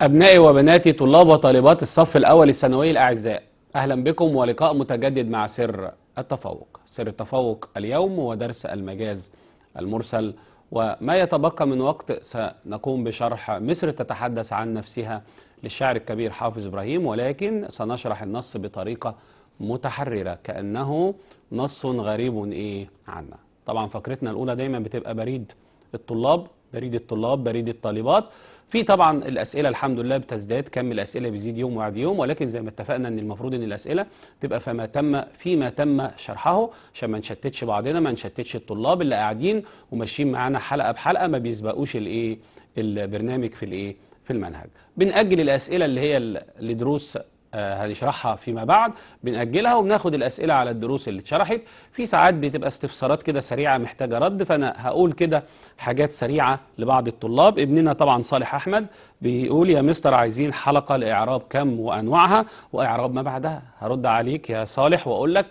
أبنائي وبناتي طلاب وطالبات الصف الأول الثانوي الأعزاء أهلا بكم ولقاء متجدد مع سر التفوق سر التفوق اليوم ودرس المجاز المرسل وما يتبقى من وقت سنقوم بشرح مصر تتحدث عن نفسها للشاعر الكبير حافظ إبراهيم ولكن سنشرح النص بطريقة متحررة كأنه نص غريب إيه عنا طبعا فقرتنا الأولى دايما بتبقى بريد الطلاب بريد الطلاب بريد الطالبات في طبعا الاسئله الحمد لله بتزداد كم الاسئله بيزيد يوم بعد يوم ولكن زي ما اتفقنا ان المفروض ان الاسئله تبقى فيما تم فيما تم شرحه عشان ما نشتتش بعضنا ما نشتتش الطلاب اللي قاعدين وماشيين معانا حلقه بحلقه ما بيسبقوش الايه البرنامج في الايه في المنهج بنأجل الاسئله اللي هي لدروس هنشرحها آه، فيما بعد بنأجلها وبناخد الأسئلة على الدروس اللي اتشرحت في ساعات بتبقى استفسارات كده سريعة محتاجة رد فأنا هقول كده حاجات سريعة لبعض الطلاب ابننا طبعا صالح أحمد بيقول يا مستر عايزين حلقة لإعراب كم وأنواعها وإعراب ما بعدها هرد عليك يا صالح وأقول لك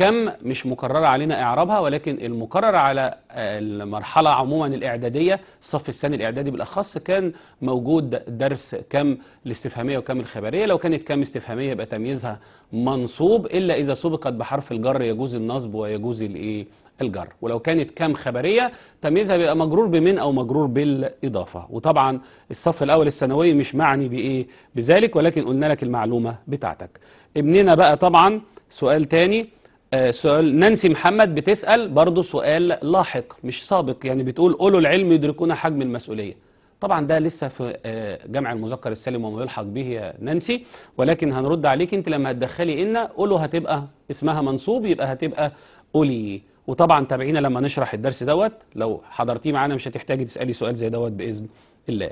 كم مش مكررة علينا إعرابها ولكن المكرر على آه، المرحلة عموما الإعدادية الصف الثاني الإعدادي بالأخص كان موجود درس كم الاستفهامية وكم الخبرية لو كانت كم استفهامية يبقى تمييزها منصوب إلا إذا سبقت بحرف الجر يجوز النصب ويجوز الإيه الجر ولو كانت كم خبرية تمييزها بيبقى مجرور بمن أو مجرور بالإضافة وطبعا الصف الأول الثانوي مش معني بإيه بذلك ولكن قلنا لك المعلومة بتاعتك ابننا بقى طبعا سؤال تاني آه، سؤال نانسي محمد بتسأل برضه سؤال لاحق مش سابق يعني بتقول قولوا العلم يدركون حجم المسؤولية طبعا ده لسه في آه، جمع المذكر السالم وما يلحق به يا نانسي ولكن هنرد عليك انت لما هتدخلي ان قولوا هتبقى اسمها منصوب يبقى هتبقى قولي وطبعا تابعينا لما نشرح الدرس دوت لو حضرتيه معانا مش هتحتاجي تسالي سؤال زي دوت باذن الله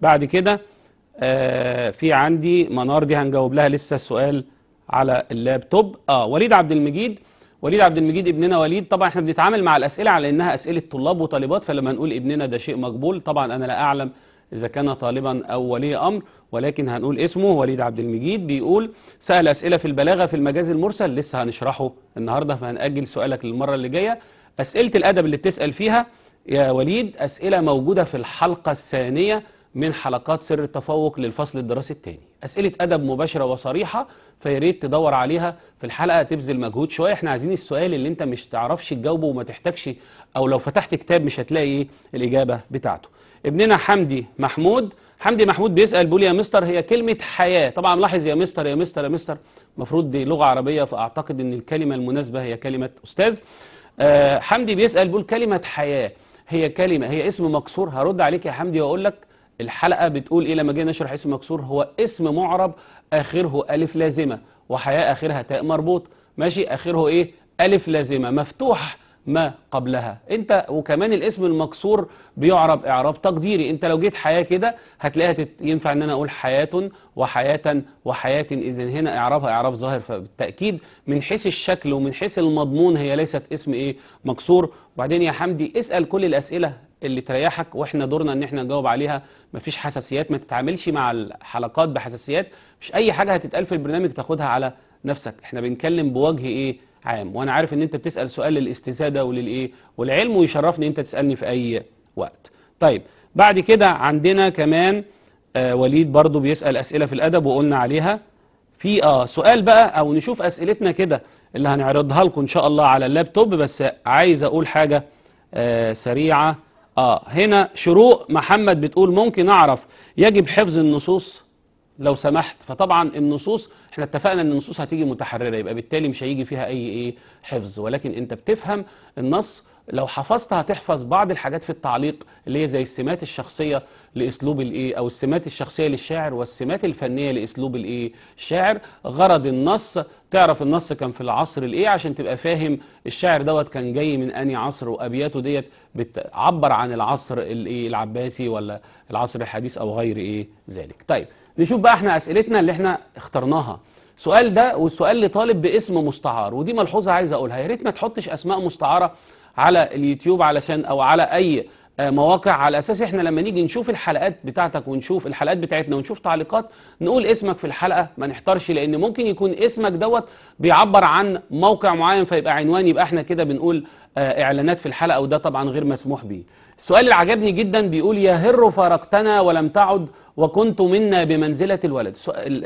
بعد كده آه، في عندي منار دي هنجاوب لها لسه السؤال على اللابتوب اه وليد عبد المجيد وليد عبد المجيد ابننا وليد طبعا احنا بنتعامل مع الاسئله على انها اسئله طلاب وطالبات فلما نقول ابننا ده شيء مقبول طبعا انا لا اعلم إذا كان طالبا أو ولي أمر ولكن هنقول اسمه وليد عبد المجيد بيقول سأل أسئلة في البلاغة في المجاز المرسل لسه هنشرحه النهاردة فهنأجل سؤالك للمرة اللي جاية أسئلة الأدب اللي بتسأل فيها يا وليد أسئلة موجودة في الحلقة الثانية من حلقات سر التفوق للفصل الدراسي الثاني أسئلة أدب مباشرة وصريحة فياريت تدور عليها في الحلقة تبذل مجهود شوية احنا عايزين السؤال اللي انت مش تعرفش تجاوبه وما تحتاجش أو لو فتحت كتاب مش هتلاقي الإجابة بتاعته ابننا حمدي محمود حمدي محمود بيسأل بيقول يا مستر هي كلمة حياة طبعا لاحظ يا مستر يا مستر يا مستر المفروض دي لغة عربية فأعتقد أن الكلمة المناسبة هي كلمة أستاذ آه، حمدي بيسأل بيقول كلمة حياة هي كلمة هي اسم مكسور هرد عليك يا حمدي وأقول لك الحلقة بتقول إيه لما جينا نشرح اسم مكسور هو اسم معرب آخره ألف لازمة وحياة آخرها تاء مربوط ماشي آخره إيه ألف لازمة مفتوح ما قبلها انت وكمان الاسم المكسور بيعرب اعراب تقديري انت لو جيت حياه كده هتلاقيها تت... ينفع ان انا اقول حياه وحياه وحياه اذا هنا اعرابها اعراب ظاهر فبالتاكيد من حيث الشكل ومن حيث المضمون هي ليست اسم ايه مكسور وبعدين يا حمدي اسال كل الاسئله اللي تريحك واحنا دورنا ان احنا نجاوب عليها مفيش حساسيات ما تتعاملش مع الحلقات بحساسيات مش اي حاجه هتتقال في البرنامج تاخدها على نفسك احنا بنتكلم بوجه ايه عام وانا عارف ان انت بتسال سؤال للاستزاده وللايه والعلم ويشرفني انت تسالني في اي وقت طيب بعد كده عندنا كمان آه وليد برضو بيسال اسئله في الادب وقلنا عليها في اه سؤال بقى او نشوف اسئلتنا كده اللي هنعرضها لكم ان شاء الله على اللابتوب بس عايز اقول حاجه آه سريعه آه هنا شروق محمد بتقول ممكن أعرف يجب حفظ النصوص لو سمحت فطبعا النصوص احنا اتفقنا ان النصوص هتيجي متحرره يبقى بالتالي مش هيجي فيها اي ايه حفظ ولكن انت بتفهم النص لو حفظت هتحفظ بعض الحاجات في التعليق اللي هي زي السمات الشخصيه لاسلوب الايه او السمات الشخصيه للشاعر والسمات الفنيه لاسلوب الايه الشاعر غرض النص تعرف النص كان في العصر الايه عشان تبقى فاهم الشاعر دوت كان جاي من اني عصر وابياته ديت بتعبر عن العصر الايه العباسي ولا العصر الحديث او غير ايه ذلك طيب نشوف بقى احنا اسئلتنا اللي احنا اخترناها السؤال ده والسؤال لطالب باسم مستعار ودي ملحوظه عايز اقولها يا ريت ما تحطش اسماء مستعاره على اليوتيوب علشان او على اي آه، مواقع على اساس احنا لما نيجي نشوف الحلقات بتاعتك ونشوف الحلقات بتاعتنا ونشوف تعليقات نقول اسمك في الحلقه ما نحتارش لان ممكن يكون اسمك دوت بيعبر عن موقع معين فيبقى عنوان يبقى احنا كده بنقول آه، اعلانات في الحلقه وده طبعا غير مسموح به. السؤال اللي عجبني جدا بيقول يا هر فارقتنا ولم تعد وكنت منا بمنزله الولد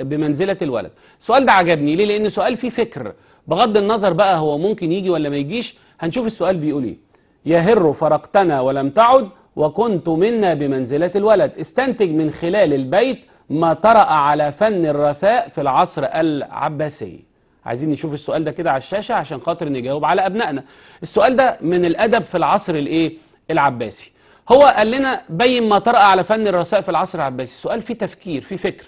بمنزله الولد. السؤال ده عجبني ليه؟ لان سؤال فيه فكر بغض النظر بقى هو ممكن يجي ولا ما يجيش هنشوف السؤال بيقول ايه يهر فرقتنا ولم تعد وكنت منا بمنزلة الولد استنتج من خلال البيت ما طرأ على فن الرثاء في العصر العباسي عايزين نشوف السؤال ده كده على الشاشة عشان خاطر نجاوب على أبنائنا السؤال ده من الأدب في العصر الإيه؟ العباسي هو قال لنا بين ما طرأ على فن الرثاء في العصر العباسي سؤال فيه تفكير فيه فكر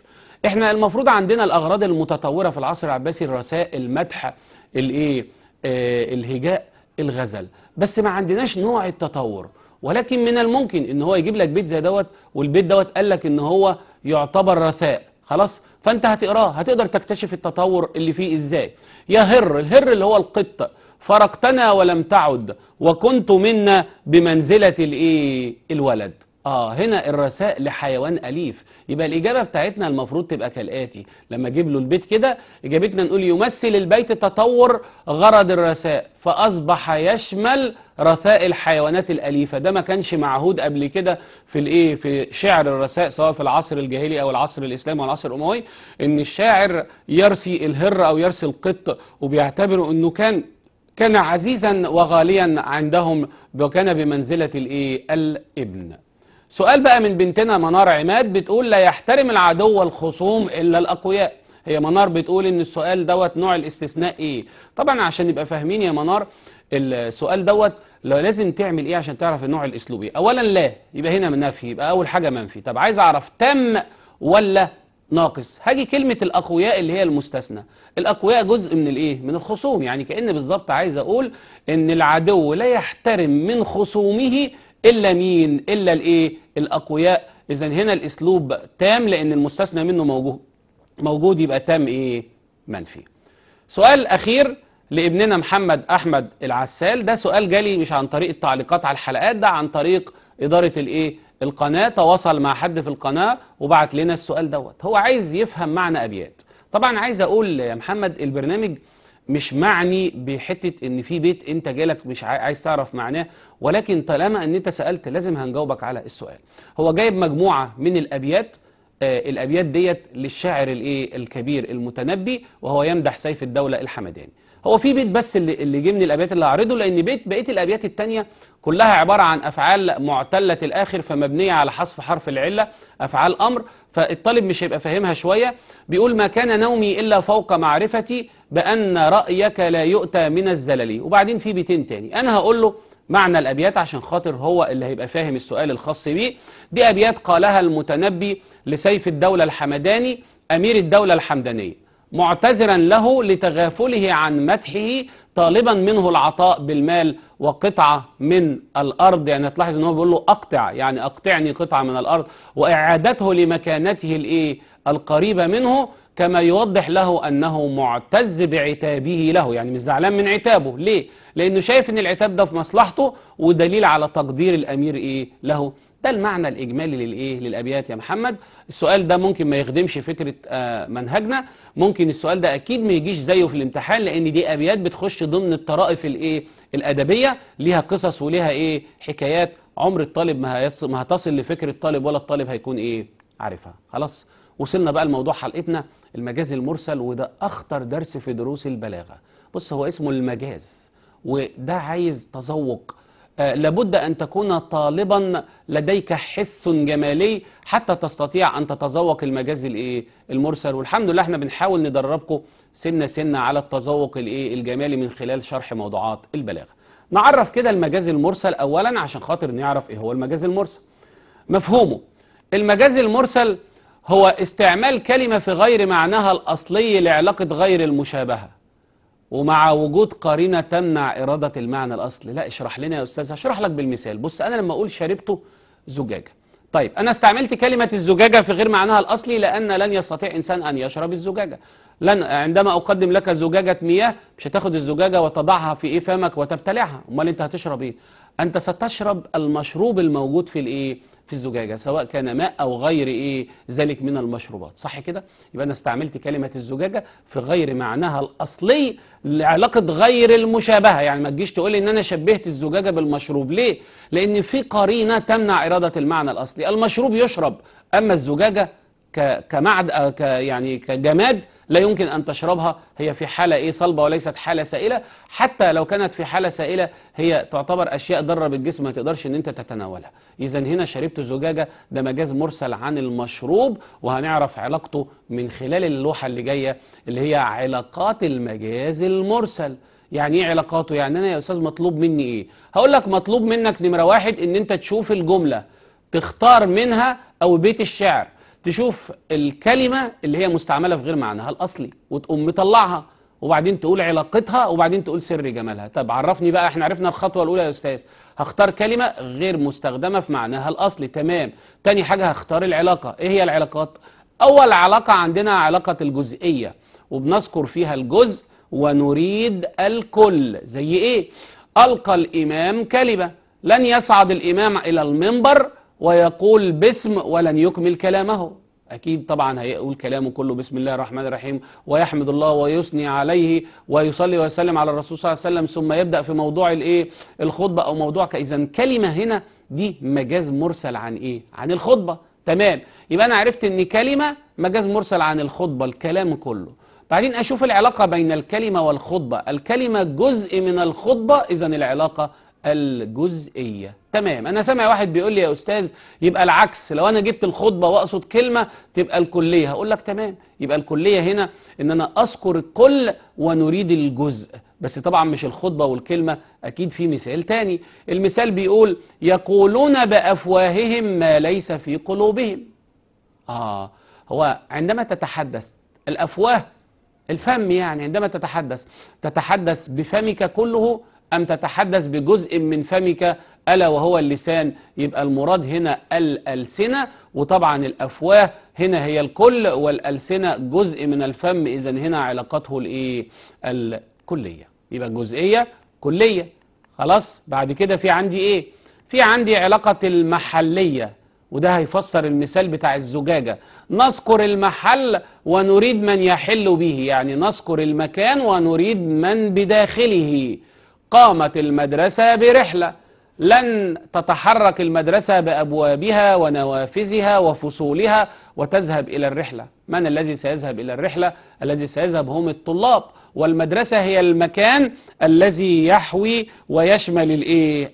احنا المفروض عندنا الأغراض المتطورة في العصر العباسي الرثاء المدح الإيه؟ آه الهجاء الغزل بس ما عندناش نوع التطور ولكن من الممكن ان هو يجيب لك بيت زي دوت والبيت دوت قال لك ان هو يعتبر رثاء خلاص فانت هتقراه هتقدر تكتشف التطور اللي فيه ازاي يا هر الهر اللي هو القط فرقتنا ولم تعد وكنت منا بمنزله الايه الولد آه هنا الرثاء لحيوان أليف يبقى الإجابة بتاعتنا المفروض تبقى كالآتي لما أجيب له البيت كده إجابتنا نقول يمثل البيت تطور غرض الرثاء فأصبح يشمل رثاء الحيوانات الأليفة ده ما كانش معهود قبل كده في الإيه في شعر الرثاء سواء في العصر الجاهلي أو العصر الإسلامي أو العصر الأموي إن الشاعر يرسي الهر أو يرسي القط وبيعتبره إنه كان كان عزيزا وغاليا عندهم وكان بمنزلة الإيه الابن سؤال بقى من بنتنا منار عماد بتقول لا يحترم العدو الخصوم إلا الأقوياء هي منار بتقول ان السؤال دوت نوع الاستثناء ايه طبعا عشان نبقى فاهمين يا منار السؤال دوت لازم تعمل ايه عشان تعرف النوع الاسلوبي اولا لا يبقى هنا منفي يبقى اول حاجه منفي طب عايز اعرف تم ولا ناقص هاجي كلمه الاقوياء اللي هي المستثنى الاقوياء جزء من الايه من الخصوم يعني كان بالظبط عايز اقول ان العدو لا يحترم من خصومه الا مين الا الايه الأقوياء إذا هنا الأسلوب تام لأن المستثنى منه موجود موجود يبقى تام إيه منفي سؤال أخير لابننا محمد أحمد العسال ده سؤال جالي مش عن طريق التعليقات على الحلقات ده عن طريق إدارة الإيه القناة تواصل مع حد في القناة وبعت لنا السؤال دوت هو عايز يفهم معنى أبيات طبعا عايز أقول يا محمد البرنامج مش معني بحته ان في بيت انت جالك مش عايز تعرف معناه ولكن طالما ان انت سالت لازم هنجاوبك على السؤال هو جايب مجموعه من الابيات آه الابيات ديت للشاعر الايه الكبير المتنبي وهو يمدح سيف الدوله الحمداني هو في بيت بس اللي اللي جه من الابيات اللي هعرضه لان بيت بقيه الابيات الثانيه كلها عباره عن افعال معتله الاخر فمبنيه على حذف حرف العله افعال امر فالطالب مش هيبقى فاهمها شويه بيقول ما كان نومي الا فوق معرفتي بان رايك لا يؤتى من الزلل وبعدين في بيتين تاني انا هقول له معنى الأبيات عشان خاطر هو اللي هيبقى فاهم السؤال الخاص بيه دي أبيات قالها المتنبي لسيف الدولة الحمداني أمير الدولة الحمدانية معتذرا له لتغافله عن مدحه طالبا منه العطاء بالمال وقطعة من الأرض يعني تلاحظ أنه بيقول له أقطع يعني أقطعني قطعة من الأرض وإعادته لمكانته الإيه القريبة منه كما يوضح له أنه معتز بعتابه له يعني مش زعلان من عتابه ليه؟ لأنه شايف أن العتاب ده في مصلحته ودليل على تقدير الأمير إيه له ده المعنى الإجمالي للإيه؟ للأبيات يا محمد السؤال ده ممكن ما يخدمش فكرة آه، منهجنا ممكن السؤال ده أكيد ما يجيش زيه في الامتحان لأن دي أبيات بتخش ضمن الطرائف الإيه؟ الأدبية ليها قصص وليها إيه؟ حكايات عمر الطالب ما, ما هتصل لفكره الطالب ولا الطالب هيكون إيه؟ عارفها خلاص؟ وصلنا بقى لموضوع حلقتنا المجاز المرسل وده أخطر درس في دروس البلاغة بص هو اسمه المجاز وده عايز تذوق آه، لابد أن تكون طالبا لديك حس جمالي حتى تستطيع أن تتذوق المجاز الإيه المرسل والحمد لله احنا بنحاول ندربكم سنة سنة على التذوق الإيه الجمالي من خلال شرح موضوعات البلاغة نعرف كده المجاز المرسل أولا عشان خاطر نعرف إيه هو المجاز المرسل مفهومه المجاز المرسل هو استعمال كلمة في غير معناها الأصلي لعلاقة غير المشابهة ومع وجود قرينه تمنع اراده المعنى الاصلي لا اشرح لنا يا استاذ هشرح لك بالمثال بص انا لما اقول شربته زجاجه طيب انا استعملت كلمه الزجاجه في غير معناها الاصلي لان لن يستطيع انسان ان يشرب الزجاجه لن عندما اقدم لك زجاجه مياه مش هتاخد الزجاجه وتضعها في ايه فمك وتبتلعها امال انت هتشرب ايه انت ستشرب المشروب الموجود في الايه في الزجاجة سواء كان ماء أو غير إيه ذلك من المشروبات صح كده؟ يبقى أنا استعملت كلمة الزجاجة في غير معناها الأصلي لعلاقة غير المشابهة يعني ما تجيش تقول إن أنا شبهت الزجاجة بالمشروب ليه؟ لأن في قرينة تمنع إرادة المعنى الأصلي المشروب يشرب أما الزجاجة كمعد آه، ك يعني كجماد لا يمكن ان تشربها هي في حاله ايه صلبه وليست حاله سائله حتى لو كانت في حاله سائله هي تعتبر اشياء ضاره بالجسم ما تقدرش ان انت تتناولها اذا هنا شربت زجاجه ده مجاز مرسل عن المشروب وهنعرف علاقته من خلال اللوحه اللي جايه اللي هي علاقات المجاز المرسل يعني ايه علاقاته يعني انا يا استاذ مطلوب مني ايه هقول لك مطلوب منك نمره واحد ان انت تشوف الجمله تختار منها او بيت الشعر تشوف الكلمة اللي هي مستعملة في غير معناها الأصلي وتقوم مطلعها وبعدين تقول علاقتها وبعدين تقول سر جمالها طب عرفني بقى احنا عرفنا الخطوة الأولى يا أستاذ هختار كلمة غير مستخدمة في معناها الأصلي تمام تاني حاجة هختار العلاقة ايه هي العلاقات أول علاقة عندنا علاقة الجزئية وبنذكر فيها الجزء ونريد الكل زي ايه ألقى الإمام كلمة لن يصعد الإمام إلى المنبر ويقول باسم ولن يكمل كلامه أكيد طبعا هيقول كلامه كله بسم الله الرحمن الرحيم ويحمد الله ويثني عليه ويصلي ويسلم على الرسول صلى الله عليه وسلم ثم يبدأ في موضوع الإيه الخطبة أو موضوع إذا كلمة هنا دي مجاز مرسل عن إيه عن الخطبة تمام يبقى أنا عرفت إن كلمة مجاز مرسل عن الخطبة الكلام كله بعدين أشوف العلاقة بين الكلمة والخطبة الكلمة جزء من الخطبة إذا العلاقة الجزئية تمام أنا سامع واحد بيقول لي يا أستاذ يبقى العكس لو أنا جبت الخطبة وأقصد كلمة تبقى الكلية هقول لك تمام يبقى الكلية هنا إن أنا أذكر الكل ونريد الجزء بس طبعا مش الخطبة والكلمة أكيد في مثال تاني المثال بيقول يقولون بأفواههم ما ليس في قلوبهم آه هو عندما تتحدث الأفواه الفم يعني عندما تتحدث تتحدث بفمك كله أم تتحدث بجزء من فمك ألا وهو اللسان يبقى المراد هنا الألسنة وطبعا الأفواه هنا هي الكل والألسنة جزء من الفم إذا هنا علاقته الإيه الكلية يبقى جزئية كلية خلاص بعد كده في عندي إيه في عندي علاقة المحلية وده هيفسر المثال بتاع الزجاجة نذكر المحل ونريد من يحل به يعني نذكر المكان ونريد من بداخله قامت المدرسة برحلة لن تتحرك المدرسة بأبوابها ونوافذها وفصولها وتذهب إلى الرحلة من الذي سيذهب إلى الرحلة؟ الذي سيذهب هم الطلاب والمدرسة هي المكان الذي يحوي ويشمل الإيه؟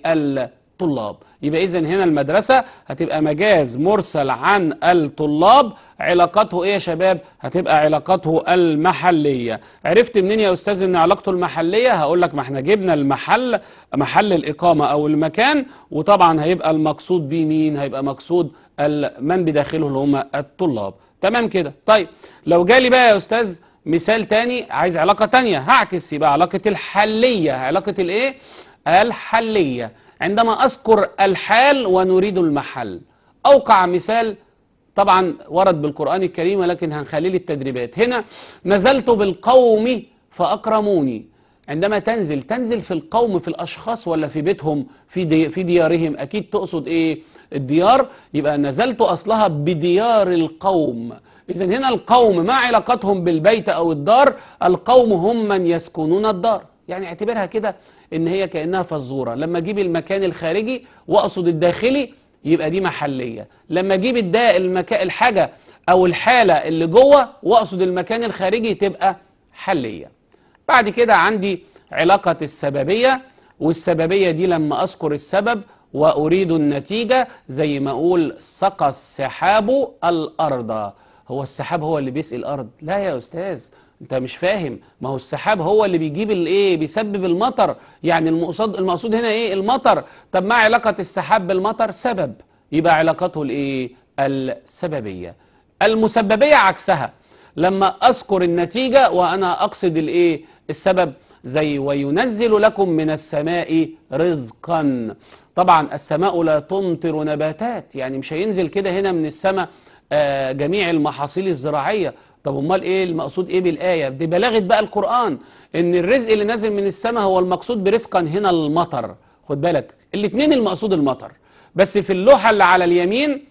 الطلاب يبقى إذن هنا المدرسة هتبقى مجاز مرسل عن الطلاب علاقته إيه يا شباب هتبقى علاقته المحلية عرفت منين يا أستاذ إن علاقته المحلية هقول لك ما احنا جبنا المحل محل الإقامة أو المكان وطبعا هيبقى المقصود بيه مين هيبقى مقصود من بداخله اللي هم الطلاب تمام كده طيب لو جالي بقى يا أستاذ مثال تاني عايز علاقة تانية هعكس يبقى علاقة الحلية علاقة الايه الحلية عندما أذكر الحال ونريد المحل أوقع مثال طبعا ورد بالقرآن الكريم لكن هنخليه التدريبات هنا نزلت بالقوم فأكرموني عندما تنزل تنزل في القوم في الأشخاص ولا في بيتهم في, دي في ديارهم أكيد تقصد إيه الديار يبقى نزلت أصلها بديار القوم إذا هنا القوم ما علاقتهم بالبيت أو الدار القوم هم من يسكنون الدار يعني اعتبرها كده ان هي كانها فزوره لما اجيب المكان الخارجي واقصد الداخلي يبقى دي محليه لما اجيب الداء المكان الحاجه او الحاله اللي جوه واقصد المكان الخارجي تبقى حليه بعد كده عندي علاقه السببيه والسببيه دي لما اذكر السبب واريد النتيجه زي ما اقول سقى السحاب الارض هو السحاب هو اللي بيسقي الارض لا يا استاذ انت مش فاهم ما هو السحاب هو اللي بيجيب الايه بيسبب المطر يعني المقصود المقصود هنا ايه المطر طب ما علاقه السحاب بالمطر سبب يبقى علاقته الايه السببيه المسببيه عكسها لما اذكر النتيجه وانا اقصد الايه السبب زي وينزل لكم من السماء رزقا طبعا السماء لا تمطر نباتات يعني مش هينزل كده هنا من السماء آه، جميع المحاصيل الزراعيه طب امال ايه المقصود ايه بالايه دي بلاغه بقى القران ان الرزق اللي نازل من السماء هو المقصود برزقا هنا المطر خد بالك الاثنين المقصود المطر بس في اللوحه اللي على اليمين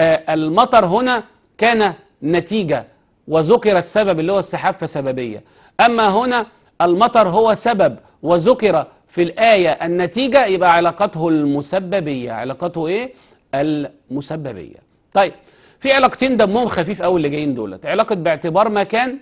آه المطر هنا كان نتيجه وذكر السبب اللي هو السحاب فسببيه اما هنا المطر هو سبب وذكر في الايه النتيجه يبقى علاقته المسببيه علاقته ايه المسببيه طيب في علاقتين دمهم خفيف قوي اللي جايين دولت علاقه باعتبار مكان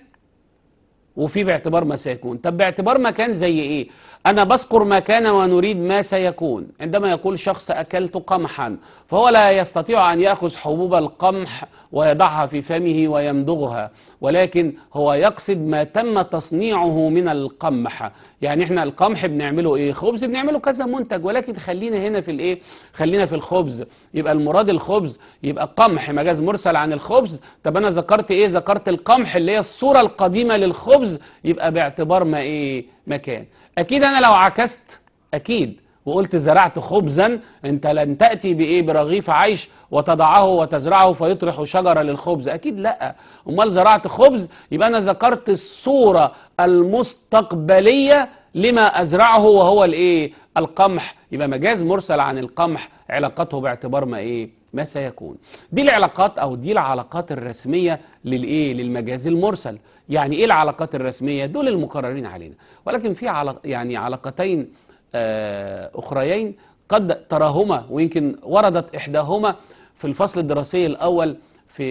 وفي باعتبار ما سيكون طب باعتبار مكان زي ايه أنا بذكر ما كان ونريد ما سيكون عندما يقول شخص أكلت قمحا فهو لا يستطيع أن يأخذ حبوب القمح ويضعها في فمه ويمضغها ولكن هو يقصد ما تم تصنيعه من القمح يعني احنا القمح بنعمله ايه خبز بنعمله كذا منتج ولكن خلينا هنا في الايه خلينا في الخبز يبقى المراد الخبز يبقى قمح مجاز مرسل عن الخبز طب انا ذكرت ايه ذكرت القمح اللي هي الصورة القديمة للخبز يبقى باعتبار ما ايه مكان اكيد انا لو عكست اكيد وقلت زرعت خبزا انت لن تاتي بايه برغيف عيش وتضعه وتزرعه فيطرح شجره للخبز اكيد لا امال زرعت خبز يبقى انا ذكرت الصوره المستقبليه لما ازرعه وهو الايه القمح يبقى مجاز مرسل عن القمح علاقته باعتبار ما ايه ما سيكون دي العلاقات او دي العلاقات الرسميه للايه للمجاز المرسل يعني ايه العلاقات الرسميه دول المقررين علينا ولكن في علاق يعني علاقتين آه، اخريين قد تراهما ويمكن وردت احداهما في الفصل الدراسي الاول في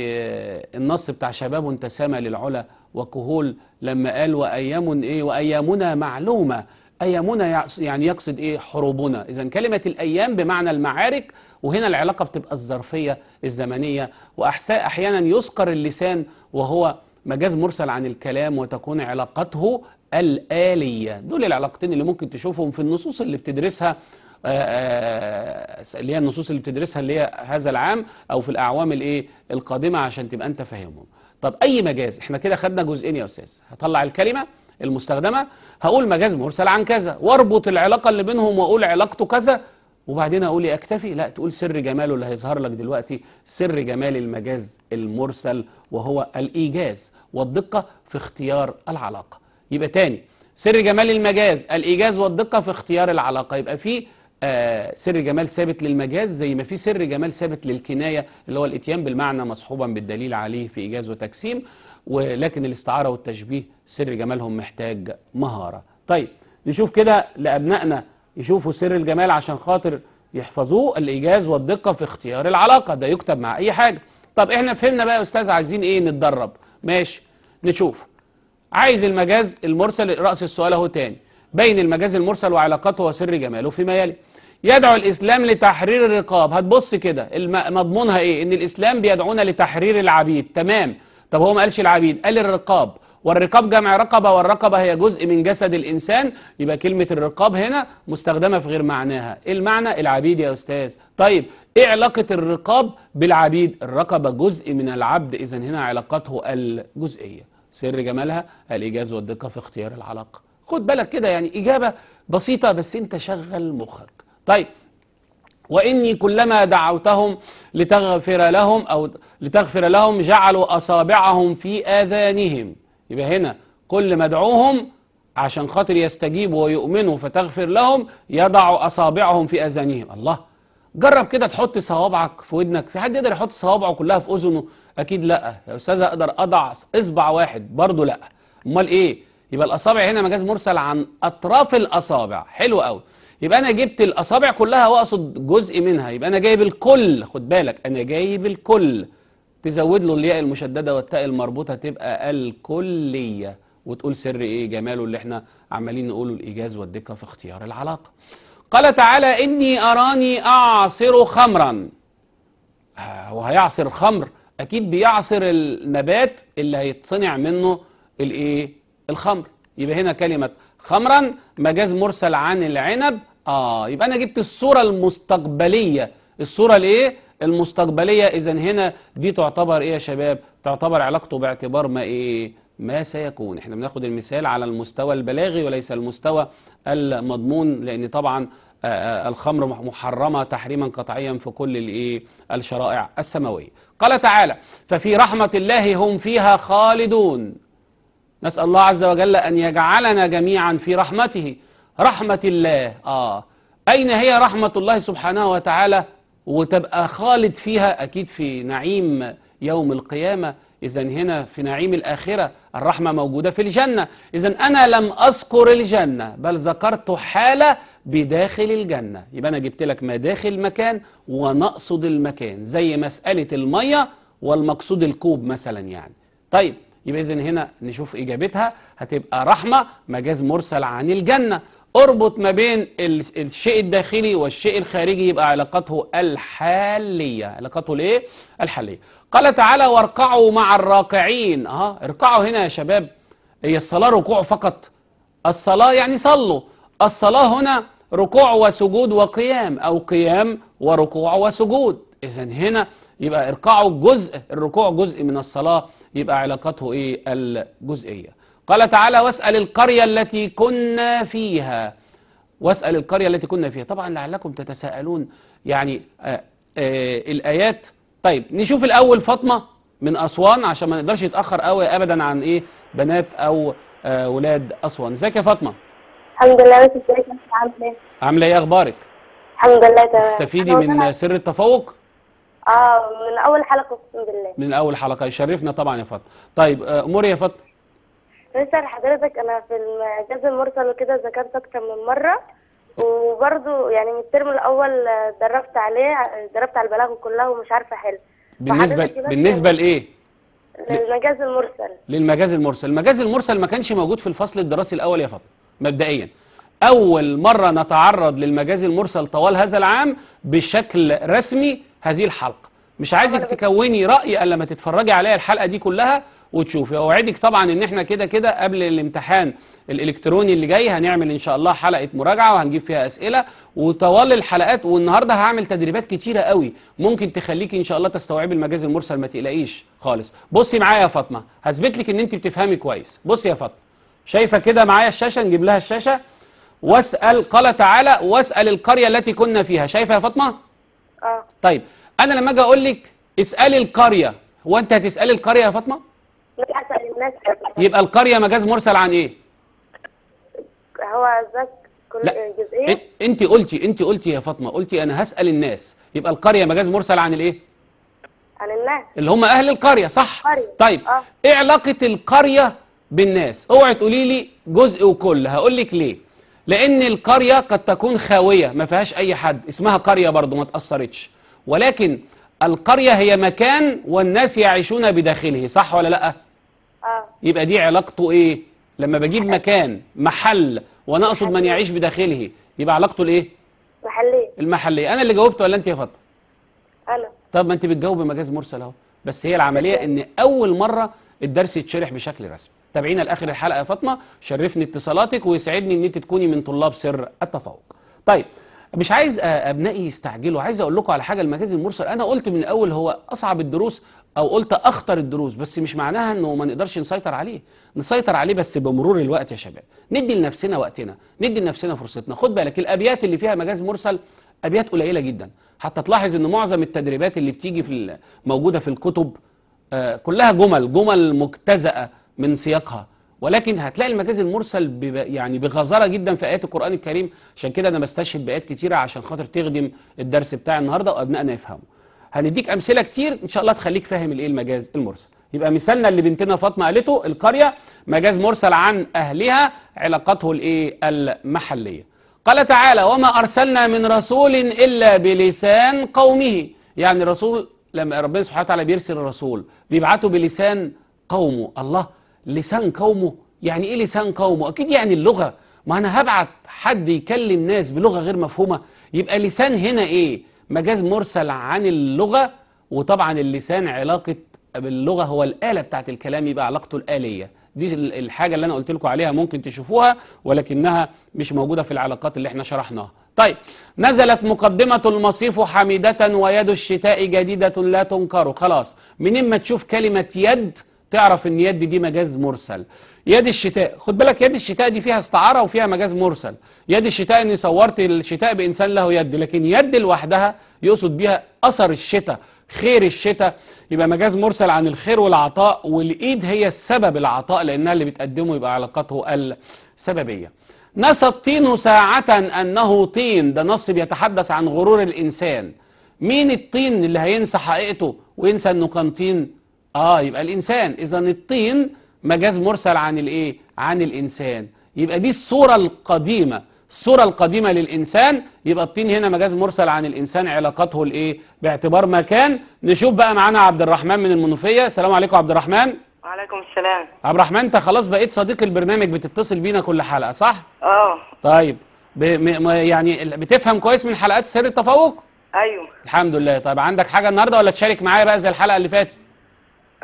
النص بتاع شباب تسامى للعلا وكهول لما قال وايام ايه وايامنا معلومه ايامنا يعني يقصد ايه حروبنا اذا كلمه الايام بمعنى المعارك وهنا العلاقه بتبقى الظرفيه الزمنيه واحيانا يسكر اللسان وهو مجاز مرسل عن الكلام وتكون علاقته الآلية دول العلاقتين اللي ممكن تشوفهم في النصوص اللي بتدرسها آه، آه، اللي هي النصوص اللي بتدرسها اللي هي هذا العام أو في الأعوام الايه القادمة عشان تبقى أنت فاهمهم طب أي مجاز احنا كده خدنا جزئين يا أستاذ هطلع الكلمة المستخدمة هقول مجاز مرسل عن كذا واربط العلاقة اللي بينهم واقول علاقته كذا وبعدين اقول ايه اكتفي لا تقول سر جماله اللي هيظهر لك دلوقتي سر جمال المجاز المرسل وهو الايجاز والدقه في اختيار العلاقه يبقى تاني سر جمال المجاز الايجاز والدقه في اختيار العلاقه يبقى في آه سر جمال ثابت للمجاز زي ما في سر جمال ثابت للكنايه اللي هو الاتيان بالمعنى مصحوبا بالدليل عليه في ايجاز وتجسيم ولكن الاستعاره والتشبيه سر جمالهم محتاج مهاره طيب نشوف كده لابنائنا يشوفوا سر الجمال عشان خاطر يحفظوه الإيجاز والدقة في اختيار العلاقة ده يكتب مع أي حاجة طب إحنا فهمنا بقى يا أستاذ عايزين إيه نتدرب ماشي نشوف عايز المجاز المرسل رأس السؤال أهو تاني بين المجاز المرسل وعلاقته وسر جماله فيما يلي يدعو الإسلام لتحرير الرقاب هتبص كده مضمونها إيه إن الإسلام بيدعونا لتحرير العبيد تمام طب هو ما قالش العبيد قال الرقاب والرقاب جمع رقبة والرقبة هي جزء من جسد الإنسان يبقى كلمة الرقاب هنا مستخدمة في غير معناها إيه المعنى العبيد يا أستاذ طيب إيه علاقة الرقاب بالعبيد الرقبة جزء من العبد إذا هنا علاقته الجزئية سر جمالها الإيجاز والدقة في اختيار العلاقة خد بالك كده يعني إجابة بسيطة بس أنت شغل مخك طيب وإني كلما دعوتهم لتغفر لهم أو لتغفر لهم جعلوا أصابعهم في آذانهم يبقى هنا كل مدعوهم عشان خاطر يستجيبوا ويؤمنوا فتغفر لهم يضعوا أصابعهم في أذانهم الله جرب كده تحط صوابعك في ودنك في حد يقدر يحط صوابعه كلها في أذنه أكيد لا يا أستاذ أقدر أضع إصبع واحد برضه لا أمال إيه يبقى الأصابع هنا مجاز مرسل عن أطراف الأصابع حلو قوي يبقى أنا جبت الأصابع كلها وأقصد جزء منها يبقى أنا جايب الكل خد بالك أنا جايب الكل تزود له الياء المشدده والتاء المربوطه تبقى الكليه وتقول سر ايه جماله اللي احنا عمالين نقوله الايجاز والدقه في اختيار العلاقه قال تعالى اني اراني اعصر خمرا آه، هو هيعصر خمر اكيد بيعصر النبات اللي هيتصنع منه الايه الخمر يبقى هنا كلمه خمرا مجاز مرسل عن العنب اه يبقى انا جبت الصوره المستقبليه الصوره الايه المستقبلية إذا هنا دي تعتبر إيه يا شباب تعتبر علاقته باعتبار ما إيه ما سيكون احنا بناخد المثال على المستوى البلاغي وليس المستوى المضمون لأن طبعا آه، آه، الخمر محرمة تحريما قطعيا في كل الايه الشرائع السماوية قال تعالى ففي رحمة الله هم فيها خالدون نسأل الله عز وجل أن يجعلنا جميعا في رحمته رحمة الله آه أين هي رحمة الله سبحانه وتعالى وتبقى خالد فيها أكيد في نعيم يوم القيامة إذا هنا في نعيم الآخرة الرحمة موجودة في الجنة إذا أنا لم أذكر الجنة بل ذكرت حالة بداخل الجنة يبقى أنا جبت لك مداخل مكان ونقصد المكان زي مسألة المية والمقصود الكوب مثلا يعني طيب يبقى إذن هنا نشوف إجابتها هتبقى رحمة مجاز مرسل عن الجنة اربط ما بين الشيء الداخلي والشيء الخارجي يبقى علاقته الحالية علاقته الايه؟ الحالية قال تعالى واركعوا مع الراكعين اه اركعوا هنا يا شباب هي الصلاة ركوع فقط الصلاة يعني صلوا الصلاة هنا ركوع وسجود وقيام أو قيام وركوع وسجود إذا هنا يبقى اركعوا جزء الركوع جزء من الصلاة يبقى علاقته إيه الجزئية قال تعالى واسأل القرية التي كنا فيها واسأل القرية التي كنا فيها طبعا لعلكم تتساءلون يعني آآ آه، آآ آه، الآيات طيب نشوف الأول فاطمة من أسوان عشان ما نقدرش يتأخر قوي أبدا عن إيه بنات أو آه، ولاد أسوان ازيك يا فاطمة الحمد لله بس ازيك عامله ايه عامله ايه اخبارك الحمد لله تمام تستفيدي من سر التفوق اه من اول حلقه اقسم بالله من اول حلقه يشرفنا طبعا يا فاطمه طيب اموري إيه يا فاطمه بسأل حضرتك أنا في الإعجاز المرسل وكده ذكرت أكتر من مرة وبرضه يعني من الترم الأول دربت عليه دربت على البلاغة كلها ومش عارفة أحل بالنسبة بالنسبة لإيه؟ للمجاز المرسل للمجاز المرسل، المجاز المرسل ما كانش موجود في الفصل الدراسي الأول يا فاطمة مبدئيا أول مرة نتعرض للمجاز المرسل طوال هذا العام بشكل رسمي هذه الحلقة مش عايزك تكوني رأي إلا ما تتفرجي عليا الحلقة دي كلها وتشوفي اوعدك طبعا ان احنا كده كده قبل الامتحان الالكتروني اللي جاي هنعمل ان شاء الله حلقه مراجعه وهنجيب فيها اسئله وطوال الحلقات والنهارده هعمل تدريبات كتيره قوي ممكن تخليكي ان شاء الله تستوعبي المجاز المرسل ما تقلقيش خالص بصي معايا يا فاطمه هثبت لك ان انت بتفهمي كويس بصي يا فاطمه شايفه كده معايا الشاشه نجيب لها الشاشه واسال قال تعالى واسال القريه التي كنا فيها شايفه يا فاطمه اه طيب انا لما اجي اقول لك اسالي القريه هو انت هتسالي القريه يا فاطمه يبقى القرية مجاز مرسل عن ايه هو ذات كل جزئيه انت قلتي انت قلتي يا فاطمه قلتي انا هسال الناس يبقى القريه مجاز مرسل عن الايه عن الناس اللي هم اهل القريه صح قرية. طيب آه. ايه علاقه القريه بالناس اوعي تقولي لي جزء وكل هقول لك ليه لان القريه قد تكون خاويه ما فيهاش اي حد اسمها قريه برضو ما تاثرتش ولكن القريه هي مكان والناس يعيشون بداخله صح ولا لا آه. يبقى دي علاقته ايه لما بجيب مكان محل وانا اقصد من يعيش بداخله يبقى علاقته الايه محليه المحليه انا اللي جاوبت ولا انت يا فاطمه انا طب ما انت بتجاوبي مجاز مرسل اهو بس هي العمليه ان اول مره الدرس يتشرح بشكل رسمي تابعينا لاخر الحلقه يا فاطمه شرفني اتصالاتك ويسعدني ان انت تكوني من طلاب سر التفوق طيب مش عايز ابنائي يستعجلوا عايز اقول لكم على حاجه المجاز المرسل انا قلت من الاول هو اصعب الدروس او قلت اخطر الدروس بس مش معناها انه ما نقدرش نسيطر عليه نسيطر عليه بس بمرور الوقت يا شباب ندي لنفسنا وقتنا ندي لنفسنا فرصتنا خد بالك الابيات اللي فيها مجاز مرسل ابيات قليله جدا حتى تلاحظ ان معظم التدريبات اللي بتيجي في موجوده في الكتب آه، كلها جمل جمل مجتزأه من سياقها ولكن هتلاقي المجاز المرسل يعني بغزاره جدا في ايات القران الكريم عشان كده انا بستشهد بايات كتيره عشان خاطر تخدم الدرس بتاع النهارده وابنائنا يفهموا هنديك امثله كتير ان شاء الله تخليك فاهم الايه المجاز المرسل يبقى مثالنا اللي بنتنا فاطمه قالته القريه مجاز مرسل عن اهلها علاقته الايه المحليه قال تعالى وما ارسلنا من رسول الا بلسان قومه يعني الرسول لما ربنا سبحانه وتعالى بيرسل الرسول بيبعته بلسان قومه الله لسان قومه يعني ايه لسان قومه اكيد يعني اللغه ما انا هبعت حد يكلم ناس بلغه غير مفهومه يبقى لسان هنا ايه مجاز مرسل عن اللغه وطبعا اللسان علاقه باللغه هو الاله بتاعه الكلام يبقى علاقته الاليه دي الحاجه اللي انا قلت لكم عليها ممكن تشوفوها ولكنها مش موجوده في العلاقات اللي احنا شرحناها طيب نزلت مقدمة المصيف حميدة ويد الشتاء جديدة لا تنكر خلاص منين ما تشوف كلمة يد تعرف ان يد دي مجاز مرسل يد الشتاء خد بالك يد الشتاء دي فيها استعاره وفيها مجاز مرسل يد الشتاء اني صورت الشتاء بانسان له يد لكن يد لوحدها يقصد بيها اثر الشتاء خير الشتاء يبقى مجاز مرسل عن الخير والعطاء والايد هي السبب العطاء لانها اللي بتقدمه يبقى علاقته السببيه نسى الطين ساعة أنه طين ده نص بيتحدث عن غرور الإنسان مين الطين اللي هينسى حقيقته وينسى أنه كان طين آه يبقى الإنسان إذا الطين مجاز مرسل عن الإيه؟ عن الإنسان يبقى دي الصورة القديمة الصورة القديمة للإنسان يبقى الطين هنا مجاز مرسل عن الإنسان علاقته الإيه؟ باعتبار مكان نشوف بقى معانا عبد الرحمن من المنوفية السلام عليكم عبد الرحمن وعليكم السلام عبد الرحمن أنت خلاص بقيت صديق البرنامج بتتصل بينا كل حلقة صح؟ آه طيب يعني بتفهم كويس من حلقات سر التفوق؟ أيوه الحمد لله طيب عندك حاجة النهاردة ولا تشارك معايا بقى زي الحلقة اللي فاتت؟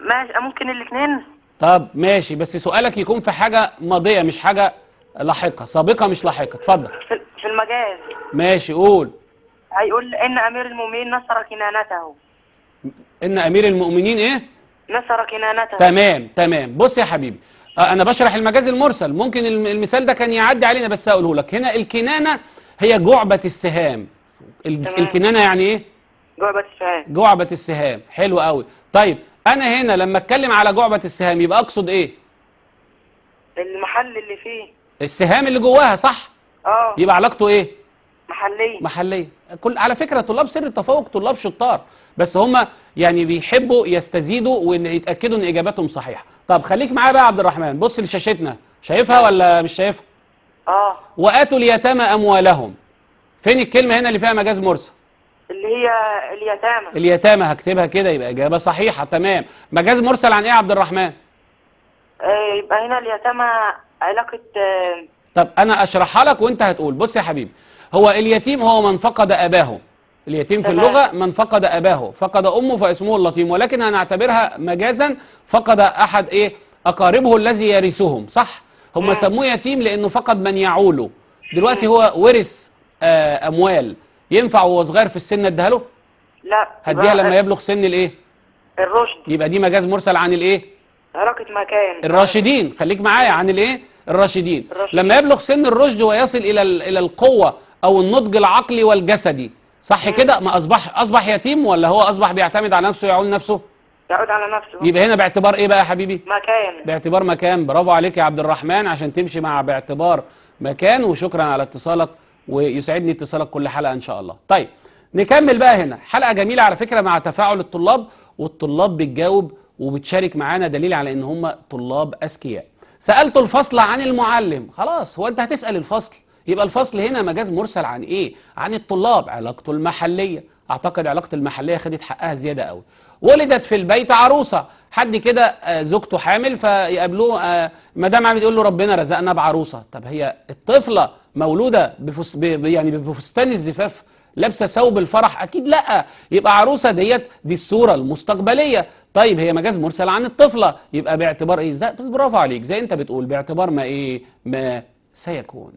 ماشي آه، ممكن الاثنين طب ماشي بس سؤالك يكون في حاجه ماضيه مش حاجه لاحقه سابقه مش لاحقه اتفضل في المجاز ماشي قول هيقول ان امير المؤمنين نصر كنانته ان امير المؤمنين ايه نصر كنانته تمام تمام بص يا حبيبي آه، انا بشرح المجاز المرسل ممكن المثال ده كان يعدي علينا بس أقوله لك هنا الكنانه هي جعبه السهام الكنانه يعني ايه جعبه السهام جعبه السهام حلو قوي طيب انا هنا لما اتكلم على جعبه السهام يبقى اقصد ايه المحل اللي فيه السهام اللي جواها صح اه يبقى علاقته ايه محليه محليه كل على فكره طلاب سر التفوق طلاب شطار بس هم يعني بيحبوا يستزيدوا وان يتاكدوا ان اجاباتهم صحيحه طب خليك معايا بقى يا عبد الرحمن بص لشاشتنا شايفها آه. ولا مش شايفها اه واتوا اليتامى اموالهم فين الكلمه هنا اللي فيها مجاز مرسل اللي هي اليتامى اليتامى هكتبها كده يبقى إجابة صحيحة تمام مجاز مرسل عن إيه يا عبد الرحمن؟ آه، يبقى هنا اليتامى علاقة آه، طب أنا أشرحها لك وأنت هتقول بص يا حبيبي هو اليتيم هو من فقد أباه اليتيم في اللغة من فقد أباه فقد أمه فاسمه اللطيم ولكن هنعتبرها مجازا فقد أحد إيه أقاربه الذي يرثهم صح هم سموه يتيم لأنه فقد من يعوله دلوقتي هو ورث آه، أموال ينفع وهو صغير في السن اديها له لا هديها لما يبلغ سن الايه الرشد يبقى دي مجاز مرسل عن الايه عراقة مكان الراشدين خليك معايا عن الايه الراشدين. الراشدين لما يبلغ سن الرشد ويصل الى الى القوه او النضج العقلي والجسدي صح كده ما اصبح اصبح يتيم ولا هو اصبح بيعتمد على نفسه يعول نفسه يعود على نفسه يبقى هنا باعتبار ايه بقى يا حبيبي مكان باعتبار مكان برافو عليك يا عبد الرحمن عشان تمشي مع باعتبار مكان وشكرا على اتصالك ويسعدني اتصالك كل حلقه ان شاء الله طيب نكمل بقى هنا حلقه جميله على فكره مع تفاعل الطلاب والطلاب بتجاوب وبتشارك معانا دليل على ان هم طلاب اذكياء سالت الفصل عن المعلم خلاص هو انت هتسال الفصل يبقى الفصل هنا مجاز مرسل عن ايه عن الطلاب علاقته المحليه اعتقد علاقه المحليه خدت حقها زياده قوي ولدت في البيت عروسه حد كده آه، زوجته حامل فيقابلوه آه، مدام عامل يقول له ربنا رزقنا بعروسه طب هي الطفله مولوده بفس يعني بفستان الزفاف لابسه ثوب الفرح اكيد لا يبقى عروسه ديت دي الصوره المستقبليه طيب هي مجاز مرسل عن الطفله يبقى باعتبار ايه زي بس برافو عليك زي انت بتقول باعتبار ما ايه ما سيكون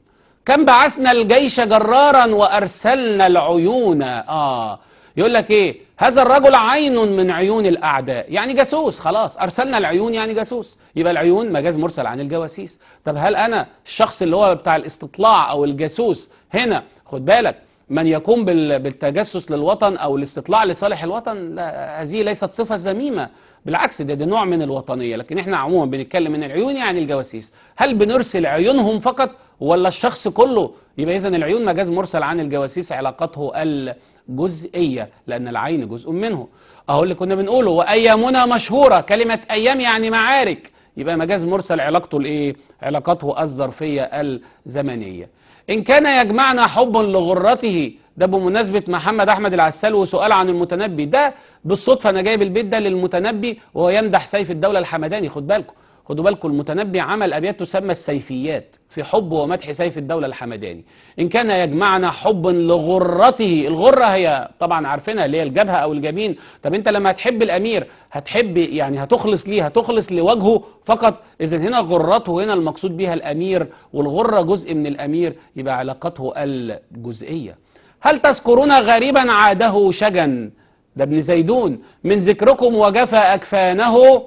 كم بعثنا الجيش جرارا وارسلنا العيون اه يقول لك ايه هذا الرجل عين من عيون الاعداء يعني جاسوس خلاص ارسلنا العيون يعني جاسوس يبقى العيون مجاز مرسل عن الجواسيس طب هل انا الشخص اللي هو بتاع الاستطلاع او الجاسوس هنا خد بالك من يقوم بالتجسس للوطن او الاستطلاع لصالح الوطن لا هذه ليست صفه ذميمه بالعكس ده, ده نوع من الوطنيه لكن احنا عموما بنتكلم من العيون يعني الجواسيس هل بنرسل عيونهم فقط ولا الشخص كله يبقى اذا العيون مجاز مرسل عن الجواسيس علاقته ال جزئية لأن العين جزء منه أهو اللي كنا بنقوله وأيامنا مشهورة كلمة أيام يعني معارك يبقى مجاز مرسل علاقته الإيه؟ علاقته الظرفية الزمنية إن كان يجمعنا حب لغرته ده بمناسبة محمد أحمد العسال وسؤال عن المتنبي ده بالصدفة أنا جايب البيت ده للمتنبي وهو يمدح سيف الدولة الحمداني خد بالكم خدوا بالكم المتنبي عمل أبيات تسمى السيفيات في حب ومدح سيف الدولة الحمداني إن كان يجمعنا حب لغرته الغرة هي طبعا عارفينها اللي هي الجبهة أو الجبين طب أنت لما هتحب الأمير هتحب يعني هتخلص ليه هتخلص لوجهه فقط إذا هنا غرته هنا المقصود بها الأمير والغرة جزء من الأمير يبقى علاقته الجزئية هل تذكرون غريبا عاده شجن ده ابن زيدون من ذكركم وجفى أكفانه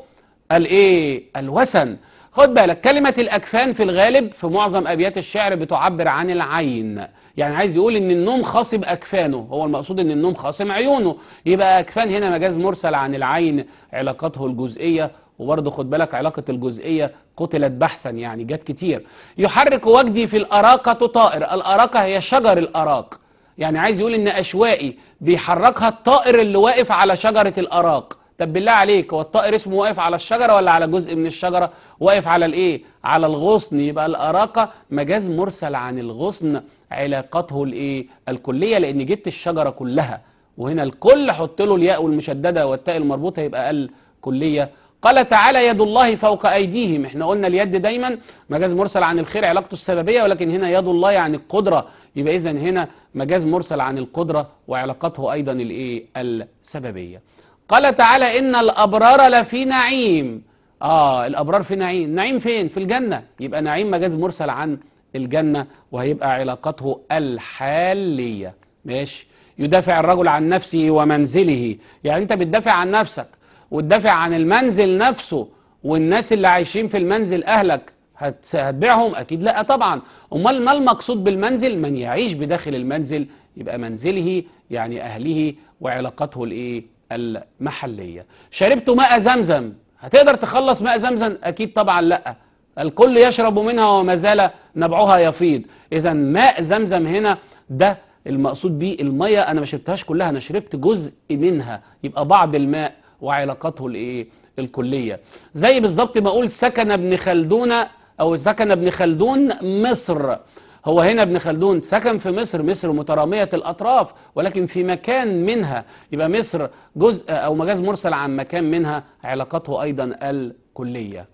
الايه الوسن خد بالك كلمة الأكفان في الغالب في معظم أبيات الشعر بتعبر عن العين يعني عايز يقول إن النوم خاصم أكفانه هو المقصود إن النوم خاصم عيونه يبقى أكفان هنا مجاز مرسل عن العين علاقته الجزئية وبرضه خد بالك علاقة الجزئية قتلت بحثا يعني جت كتير يحرك وجدي في الأراقة طائر الأراقة هي شجر الأراق يعني عايز يقول إن أشوائي بيحركها الطائر اللي واقف على شجرة الأراق طب بالله عليك هو الطائر اسمه واقف على الشجره ولا على جزء من الشجره واقف على الايه على الغصن يبقى الاراقه مجاز مرسل عن الغصن علاقته الايه الكليه لان جبت الشجره كلها وهنا الكل حط له الياء والمشدده والتاء المربوطه يبقى الكليه قال تعالى يد الله فوق أيديهم احنا قلنا اليد دايما مجاز مرسل عن الخير علاقته السببية ولكن هنا يد الله عن يعني القدرة يبقى اذا هنا مجاز مرسل عن القدرة وعلاقته أيضا الإيه السببية قال تعالى إن الأبرار لفي نعيم آه الأبرار في نعيم نعيم فين؟ في الجنة يبقى نعيم مجاز مرسل عن الجنة وهيبقى علاقته الحالية ماشي يدافع الرجل عن نفسه ومنزله يعني أنت بتدافع عن نفسك وتدافع عن المنزل نفسه والناس اللي عايشين في المنزل أهلك هتبيعهم أكيد لا طبعا أمال ما المقصود بالمنزل من يعيش بداخل المنزل يبقى منزله يعني أهله وعلاقته الإيه المحلية شربت ماء زمزم هتقدر تخلص ماء زمزم أكيد طبعا لأ الكل يشرب منها وما زال نبعها يفيض إذا ماء زمزم هنا ده المقصود به المية أنا ما شربتهاش كلها أنا شربت جزء منها يبقى بعض الماء وعلاقته الإيه الكلية زي بالظبط ما أقول سكن ابن خلدون أو سكن ابن خلدون مصر هو هنا ابن خلدون سكن في مصر مصر مترامية الأطراف ولكن في مكان منها يبقى مصر جزء أو مجاز مرسل عن مكان منها علاقته أيضا الكلية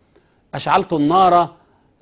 أشعلت النار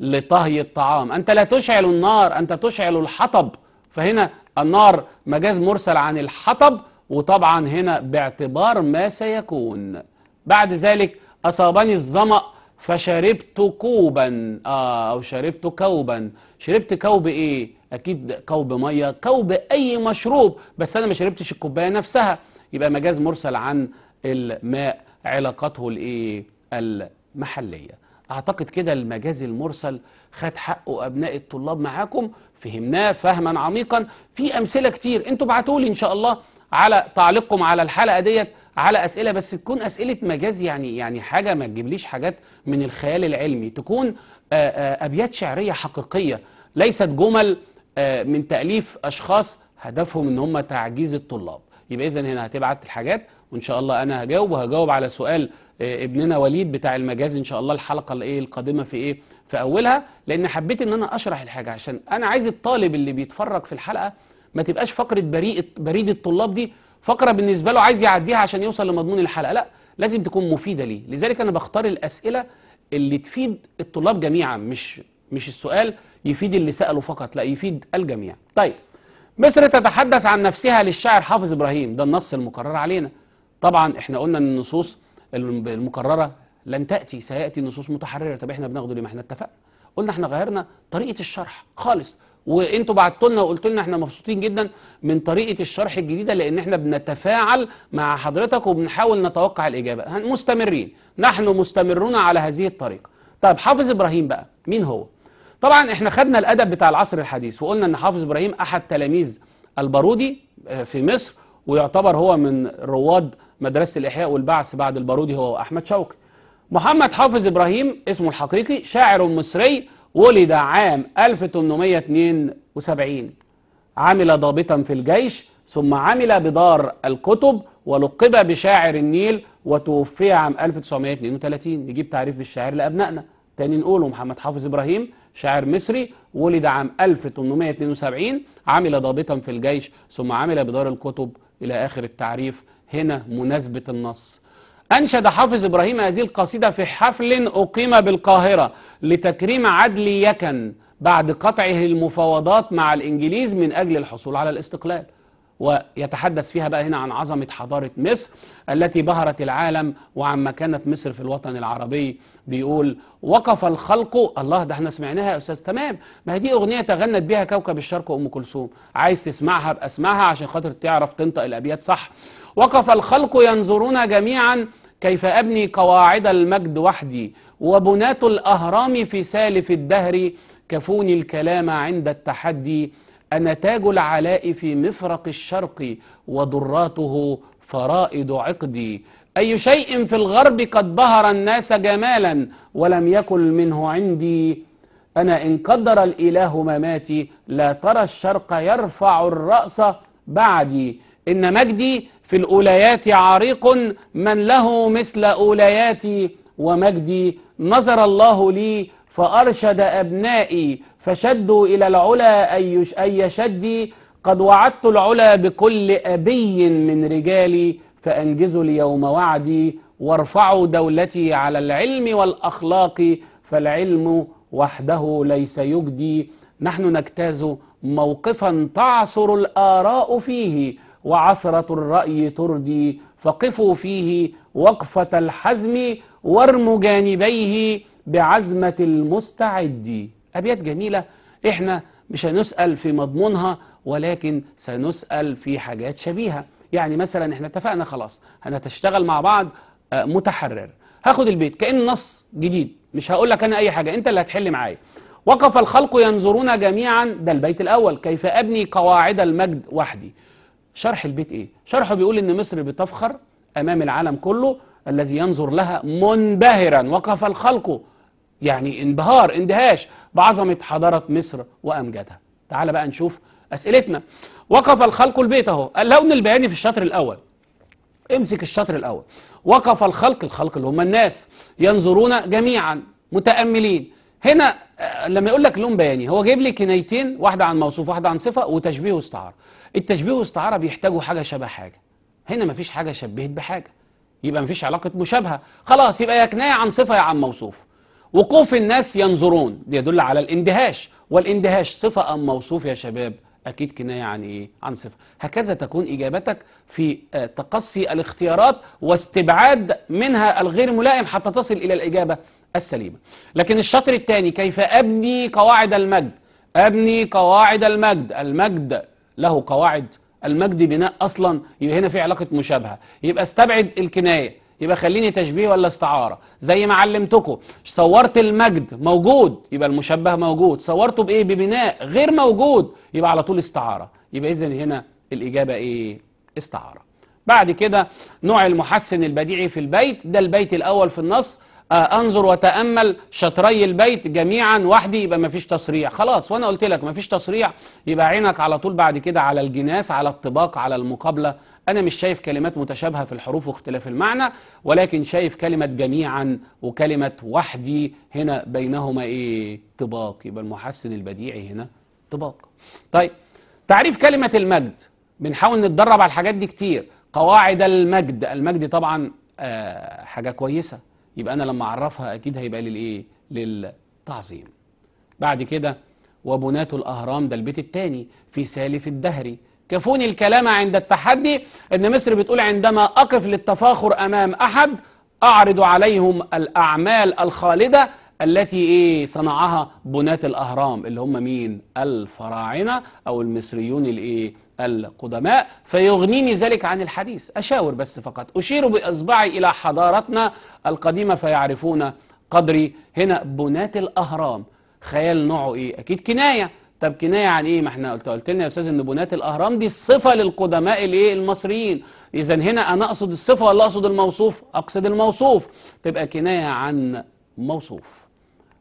لطهي الطعام أنت لا تشعل النار أنت تشعل الحطب فهنا النار مجاز مرسل عن الحطب وطبعا هنا باعتبار ما سيكون بعد ذلك أصابني الظمأ فشربت كوبا آه أو شربت كوبا شربت كوب إيه أكيد كوب مية كوب أي مشروب بس أنا ما شربتش الكوباية نفسها يبقى مجاز مرسل عن الماء علاقته الإيه المحلية أعتقد كده المجاز المرسل خد حقه أبناء الطلاب معاكم فهمناه فهما عميقا في أمثلة كتير أنتوا ابعتوا لي إن شاء الله على تعليقكم على الحلقة ديت على اسئله بس تكون اسئله مجاز يعني يعني حاجه ما تجيبليش حاجات من الخيال العلمي تكون آه، آه، ابيات شعريه حقيقيه ليست جمل آه، من تاليف اشخاص هدفهم ان هم تعجيز الطلاب يبقى اذا هنا هتبعت الحاجات وان شاء الله انا هجاوب وهجاوب على سؤال ابننا وليد بتاع المجاز ان شاء الله الحلقه الايه القادمه في ايه في اولها لان حبيت ان انا اشرح الحاجه عشان انا عايز الطالب اللي بيتفرج في الحلقه ما تبقاش فقره بريء بريد الطلاب دي فقرة بالنسبة له عايز يعديها عشان يوصل لمضمون الحلقة لا لازم تكون مفيدة ليه لذلك أنا بختار الأسئلة اللي تفيد الطلاب جميعا مش مش السؤال يفيد اللي سأله فقط لا يفيد الجميع طيب مصر تتحدث عن نفسها للشاعر حافظ إبراهيم ده النص المكرر علينا طبعا احنا قلنا ان النصوص المكررة لن تأتي سيأتي نصوص متحررة طب احنا بناخده ليه ما احنا اتفقنا قلنا احنا غيرنا طريقة الشرح خالص وانتوا بعتوا لنا وقلتوا لنا احنا مبسوطين جدا من طريقه الشرح الجديده لان احنا بنتفاعل مع حضرتك وبنحاول نتوقع الاجابه مستمرين نحن مستمرون على هذه الطريقه طيب حافظ ابراهيم بقى مين هو طبعا احنا خدنا الادب بتاع العصر الحديث وقلنا ان حافظ ابراهيم احد تلاميذ البارودي آه، في مصر ويعتبر هو من رواد مدرسه الاحياء والبعث بعد البارودي هو احمد شوقي محمد حافظ ابراهيم اسمه الحقيقي شاعر مصري ولد عام 1872 عمل ضابطا في الجيش ثم عمل بدار الكتب ولقب بشاعر النيل وتوفي عام 1932 نجيب تعريف بالشاعر لأبنائنا تاني نقوله محمد حافظ إبراهيم شاعر مصري ولد عام 1872 عمل ضابطا في الجيش ثم عمل بدار الكتب إلى آخر التعريف هنا مناسبة النص أنشد حافظ إبراهيم هذه القصيدة في حفل أقيم بالقاهرة لتكريم عدل يكن بعد قطعه المفاوضات مع الإنجليز من أجل الحصول على الاستقلال ويتحدث فيها بقى هنا عن عظمة حضارة مصر التي بهرت العالم وعن مكانة مصر في الوطن العربي بيقول وقف الخلق الله ده احنا سمعناها يا أستاذ تمام ما هي دي أغنية تغنت بها كوكب الشرق أم كلثوم عايز تسمعها بأسمعها عشان خاطر تعرف تنطق الأبيات صح وقف الخلق ينظرون جميعا كيف أبني قواعد المجد وحدي وبناة الأهرام في سالف الدهر كفوني الكلام عند التحدي أنا تاج العلاء في مفرق الشرق وضراته فرائد عقدي أي شيء في الغرب قد بهر الناس جمالا ولم يكن منه عندي أنا إن قدر الإله مماتي لا ترى الشرق يرفع الرأس بعدي إن مجدي في الأوليات عريق من له مثل أولياتي ومجدي نظر الله لي فأرشد أبنائي فشدوا إلى العلا أي يشدي قد وعدت العلا بكل أبي من رجالي فأنجزوا اليوم وعدي وارفعوا دولتي على العلم والأخلاق فالعلم وحده ليس يجدي نحن نجتاز موقفا تعصر الآراء فيه وعثرة الرأي تردي فقفوا فيه وقفة الحزم وارموا جانبيه بعزمة المستعد أبيات جميلة إحنا مش هنسأل في مضمونها ولكن سنسأل في حاجات شبيهة يعني مثلا إحنا اتفقنا خلاص هنتشتغل مع بعض آه، متحرر هاخد البيت كأن نص جديد مش هقول لك أنا أي حاجة أنت اللي هتحل معايا وقف الخلق ينظرون جميعا ده البيت الأول كيف أبني قواعد المجد وحدي شرح البيت إيه؟ شرحه بيقول إن مصر بتفخر أمام العالم كله الذي ينظر لها منبهرا وقف الخلق يعني انبهار اندهاش بعظمة حضارة مصر وأمجادها تعال بقى نشوف أسئلتنا وقف الخلق البيت أهو اللون البياني في الشطر الأول امسك الشطر الأول وقف الخلق الخلق اللي هم الناس ينظرون جميعا متأملين هنا آه، لما يقول لك لون بياني هو جايب لي كنايتين واحدة عن موصوف واحدة عن صفة وتشبيه واستعاره التشبيه والاستعارة بيحتاجوا حاجة شبه حاجة هنا مفيش حاجة شبهت بحاجة يبقى مفيش علاقة مشابهة خلاص يبقى يا كناية عن صفة يا عن موصوف وقوف الناس ينظرون يدل على الاندهاش والاندهاش صفة أم موصوف يا شباب أكيد كناية عن يعني إيه؟ عن صفة هكذا تكون إجابتك في آه، تقصي الاختيارات واستبعاد منها الغير ملائم حتى تصل إلى الإجابة السليمة لكن الشطر الثاني كيف أبني قواعد المجد أبني قواعد المجد المجد له قواعد المجد بناء أصلا يبقى هنا في علاقة مشابهة يبقى استبعد الكناية يبقى خليني تشبيه ولا استعارة زي ما علمتكم صورت المجد موجود يبقى المشبه موجود صورته بإيه ببناء غير موجود يبقى على طول استعارة يبقى إذا هنا الإجابة إيه استعارة بعد كده نوع المحسن البديعي في البيت ده البيت الأول في النص آه، انظر وتامل شطري البيت جميعا وحدي يبقى ما فيش تصريع خلاص وانا قلت لك ما فيش تصريع يبقى عينك على طول بعد كده على الجناس على الطباق على المقابله انا مش شايف كلمات متشابهه في الحروف واختلاف المعنى ولكن شايف كلمه جميعا وكلمه وحدي هنا بينهما ايه طباق يبقى المحسن البديع هنا طباق طيب تعريف كلمه المجد بنحاول نتدرب على الحاجات دي كتير قواعد المجد المجد طبعا آه حاجه كويسه يبقى أنا لما أعرفها أكيد هيبقى للإيه للتعظيم بعد كده وبناة الأهرام ده البيت الثاني في سالف الدهري كفوني الكلام عند التحدي ان مصر بتقول عندما اقف للتفاخر امام احد اعرض عليهم الاعمال الخالده التي ايه صنعها بناة الاهرام اللي هم مين الفراعنه او المصريون الايه القدماء فيغنيني ذلك عن الحديث أشاور بس فقط أشير بإصبعي إلى حضارتنا القديمة فيعرفون قدري هنا بنات الأهرام خيال نوعه إيه أكيد كناية طب كناية عن إيه ما احنا قلت, قلت لنا يا أستاذ إن بنات الأهرام دي الصفة للقدماء الإيه المصريين إذا هنا أنا أقصد الصفة ولا أقصد الموصوف أقصد الموصوف تبقى كناية عن موصوف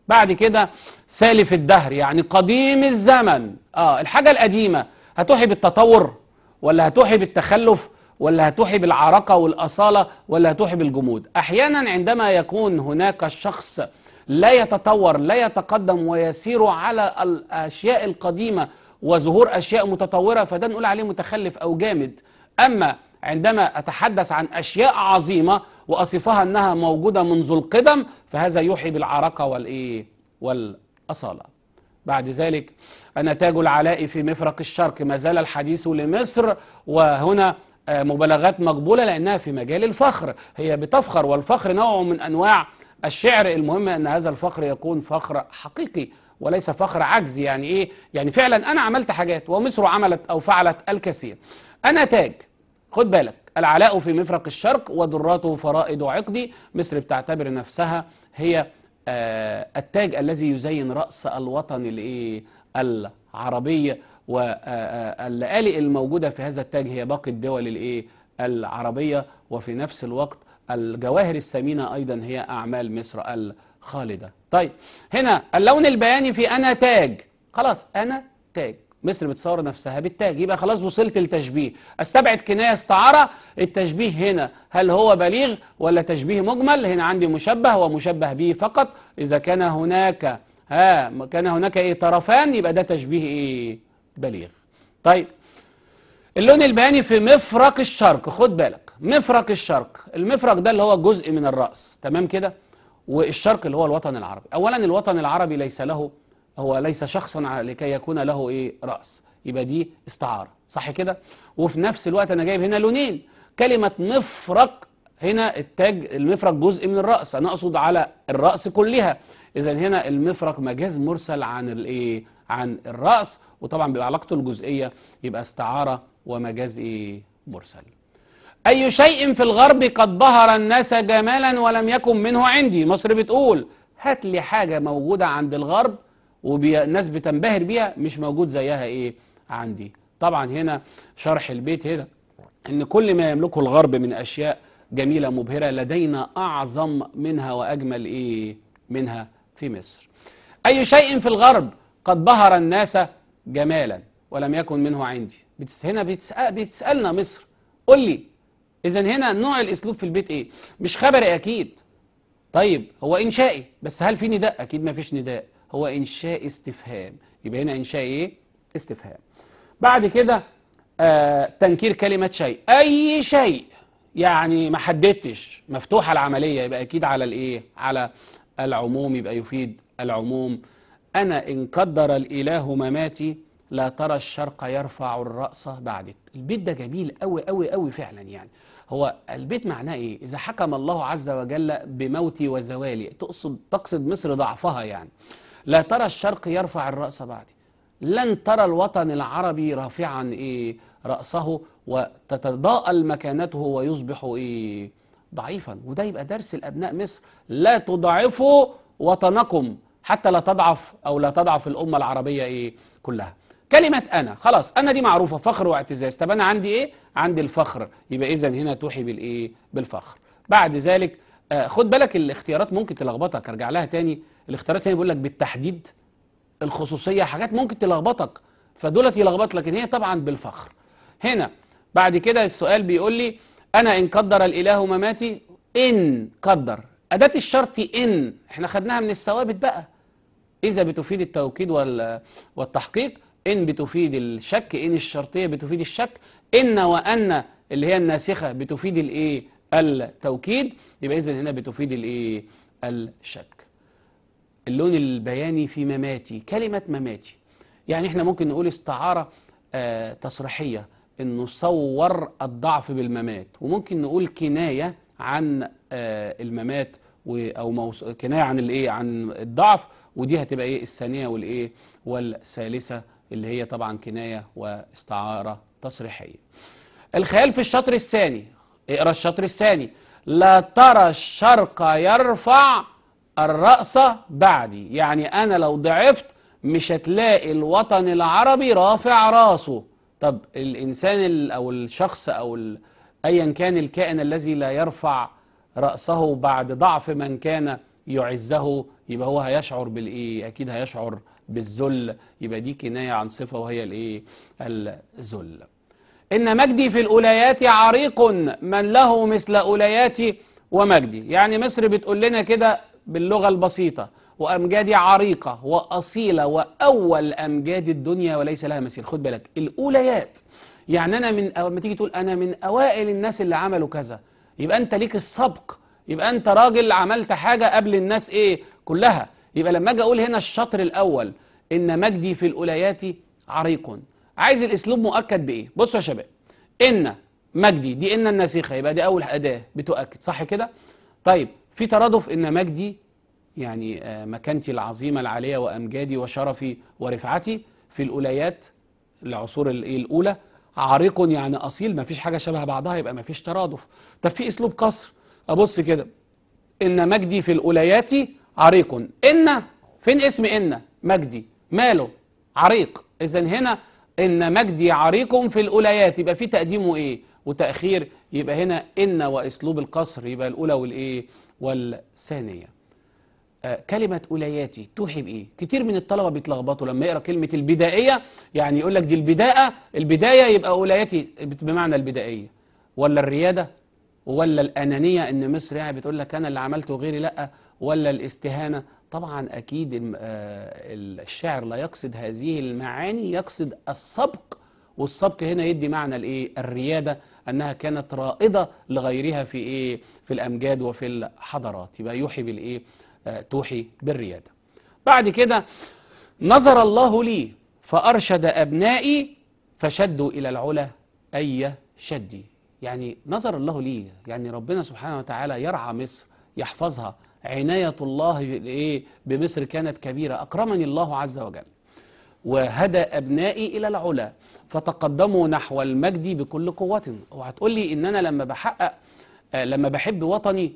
بعد كده سالف الدهر يعني قديم الزمن آه الحاجة القديمة هتوحي بالتطور ولا هتوحي بالتخلف ولا هتوحي بالعرقة والأصالة ولا هتوحي بالجمود أحيانا عندما يكون هناك الشخص لا يتطور لا يتقدم ويسير على الأشياء القديمة وظهور أشياء متطورة فده نقول عليه متخلف أو جامد أما عندما أتحدث عن أشياء عظيمة وأصفها أنها موجودة منذ القدم فهذا يوحي بالعرقة والإيه والأصالة بعد ذلك أنا تاج العلاء في مفرق الشرق ما زال الحديث لمصر وهنا آه، مبالغات مقبولة لأنها في مجال الفخر هي بتفخر والفخر نوع من أنواع الشعر المهم أن هذا الفخر يكون فخر حقيقي وليس فخر عجز يعني إيه يعني فعلا أنا عملت حاجات ومصر عملت أو فعلت الكثير أنا تاج خد بالك العلاء في مفرق الشرق ودراته فرائد عقدي مصر بتعتبر نفسها هي آه، التاج الذي يزين رأس الوطن العربي واللآلئ آه، آه، الموجودة في هذا التاج هي باقي الدول العربية وفي نفس الوقت الجواهر الثمينة أيضا هي أعمال مصر الخالدة طيب هنا اللون البياني في أنا تاج خلاص أنا تاج مصر بتصور نفسها بالتاج يبقى خلاص وصلت لتشبيه استبعد كنايه استعاره التشبيه هنا هل هو بليغ ولا تشبيه مجمل هنا عندي مشبه ومشبه به فقط اذا كان هناك ها كان هناك ايه طرفان يبقى ده تشبيه ايه بليغ طيب اللون البياني في مفرق الشرق خد بالك مفرق الشرق المفرق ده اللي هو جزء من الراس تمام كده والشرق اللي هو الوطن العربي اولا الوطن العربي ليس له هو ليس شخصا لكي يكون له ايه راس يبقى دي استعاره صح كده وفي نفس الوقت انا جايب هنا لونين كلمه مفرق هنا التاج المفرق جزء من الراس انا اقصد على الراس كلها اذا هنا المفرق مجاز مرسل عن الايه عن الراس وطبعا بيبقى علاقته الجزئيه يبقى استعاره ومجاز ايه مرسل أي شيء في الغرب قد بهر الناس جمالا ولم يكن منه عندي مصر بتقول هات لي حاجة موجودة عند الغرب والناس بتنبهر بيها مش موجود زيها ايه عندي طبعا هنا شرح البيت هنا ان كل ما يملكه الغرب من اشياء جميله مبهره لدينا اعظم منها واجمل ايه منها في مصر اي شيء في الغرب قد بهر الناس جمالا ولم يكن منه عندي هنا بتسأل بتسالنا مصر قول لي اذا هنا نوع الاسلوب في البيت ايه مش خبري اكيد طيب هو انشائي بس هل في نداء اكيد ما فيش نداء هو إنشاء استفهام يبقى هنا إنشاء إيه؟ استفهام بعد كده آه تنكير كلمة شيء أي شيء يعني ما حددتش مفتوحة العملية يبقى أكيد على الإيه؟ على العموم يبقى يفيد العموم أنا إن قدر الإله مماتي لا ترى الشرق يرفع الرأس بعد البيت ده جميل قوي قوي قوي فعلا يعني هو البيت معناه إيه؟ إذا حكم الله عز وجل بموتي وزوالي تقصد تقصد مصر ضعفها يعني لا ترى الشرق يرفع الرأس بعدي لن ترى الوطن العربي رافعا إيه رأسه وتتضاءل مكانته ويصبح إيه ضعيفا وده يبقى درس لأبناء مصر لا تضعفوا وطنكم حتى لا تضعف أو لا تضعف الأمة العربية إيه كلها كلمة أنا خلاص أنا دي معروفة فخر واعتزاز طب أنا عندي إيه؟ عندي الفخر يبقى إذا هنا توحي بالإيه؟ بالفخر بعد ذلك آه، خد بالك الاختيارات ممكن تلخبطك ارجع لها تاني الاختيارات هنا بيقول لك بالتحديد الخصوصيه حاجات ممكن تلخبطك فدولت يلخبط لكن هي طبعا بالفخر هنا بعد كده السؤال بيقول لي انا ان قدر الاله مماتي ان قدر اداه الشرط ان احنا خدناها من الثوابت بقى اذا بتفيد التوكيد والتحقيق ان بتفيد الشك ان الشرطيه بتفيد الشك ان وان اللي هي الناسخه بتفيد الايه التوكيد يبقى إذن هنا بتفيد الإيه؟ الشك اللون البياني في مماتي كلمة مماتي يعني إحنا ممكن نقول استعارة آه تصريحية إنه صور الضعف بالممات وممكن نقول كناية عن آه الممات او كنايه عن الايه عن الضعف ودي هتبقى ايه الثانيه والايه والثالثه اللي هي طبعا كنايه واستعاره تصريحيه الخيال في الشطر الثاني اقرا الشطر الثاني لا ترى الشرق يرفع الرأس بعدي يعني أنا لو ضعفت مش هتلاقي الوطن العربي رافع راسه طب الإنسان أو الشخص أو أيا كان الكائن الذي لا يرفع رأسه بعد ضعف من كان يعزه يبقى هو هيشعر بالإيه أكيد هيشعر بالذل يبقى دي كناية عن صفة وهي الإيه الذل إن مجدي في الأوليات عريق من له مثل أولياتي ومجدي يعني مصر بتقول لنا كده باللغة البسيطة وأمجادي عريقة وأصيلة وأول أمجاد الدنيا وليس لها مثيل خد بالك الأوليات يعني أنا من لما تيجي تقول أنا من أوائل الناس اللي عملوا كذا يبقى أنت ليك السبق يبقى أنت راجل عملت حاجة قبل الناس إيه كلها يبقى لما أجي أقول هنا الشطر الأول إن مجدي في الأوليات عريق عايز الاسلوب مؤكد بايه بصوا يا شباب ان مجدي دي ان الناسخه يبقى دي اول اداه بتؤكد صح كده طيب في ترادف ان مجدي يعني آه، مكانتي العظيمه العاليه وامجادي وشرفي ورفعتي في الاوليات العصور إيه، الاولى عريق يعني اصيل ما فيش حاجه شبه بعضها يبقى ما فيش ترادف طب في اسلوب قصر ابص كده ان مجدي في الاوليات عريق ان فين اسم ان مجدي ماله عريق اذا هنا إن مجدي عريق في الأوليات يبقى في تقديم وايه وتأخير يبقى هنا إن وأسلوب القصر يبقى الأولى والإيه والثانية آه كلمة أولياتي توحي بإيه كتير من الطلبة بيتلخبطوا لما يقرأ كلمة البدائية يعني يقول لك دي البداية البداية يبقى أولياتي بمعنى البدائية ولا الريادة ولا الأنانية إن مصر يعني بتقول لك أنا اللي عملته غيري لأ ولا الاستهانة طبعا أكيد آه، الشاعر لا يقصد هذه المعاني يقصد السبق والسبق هنا يدي معنى الايه الرياده انها كانت رائده لغيرها في ايه في الامجاد وفي الحضارات يبقى يوحي بالايه آه، توحي بالرياده بعد كده نظر الله لي فارشد ابنائي فشدوا الى العلا اي شدي يعني نظر الله لي يعني ربنا سبحانه وتعالى يرعى مصر يحفظها عناية الله بمصر كانت كبيرة أكرمني الله عز وجل وهدى أبنائي إلى العلا فتقدموا نحو المجد بكل قوة اوعى لي إن أنا لما بحقق آه، لما بحب وطني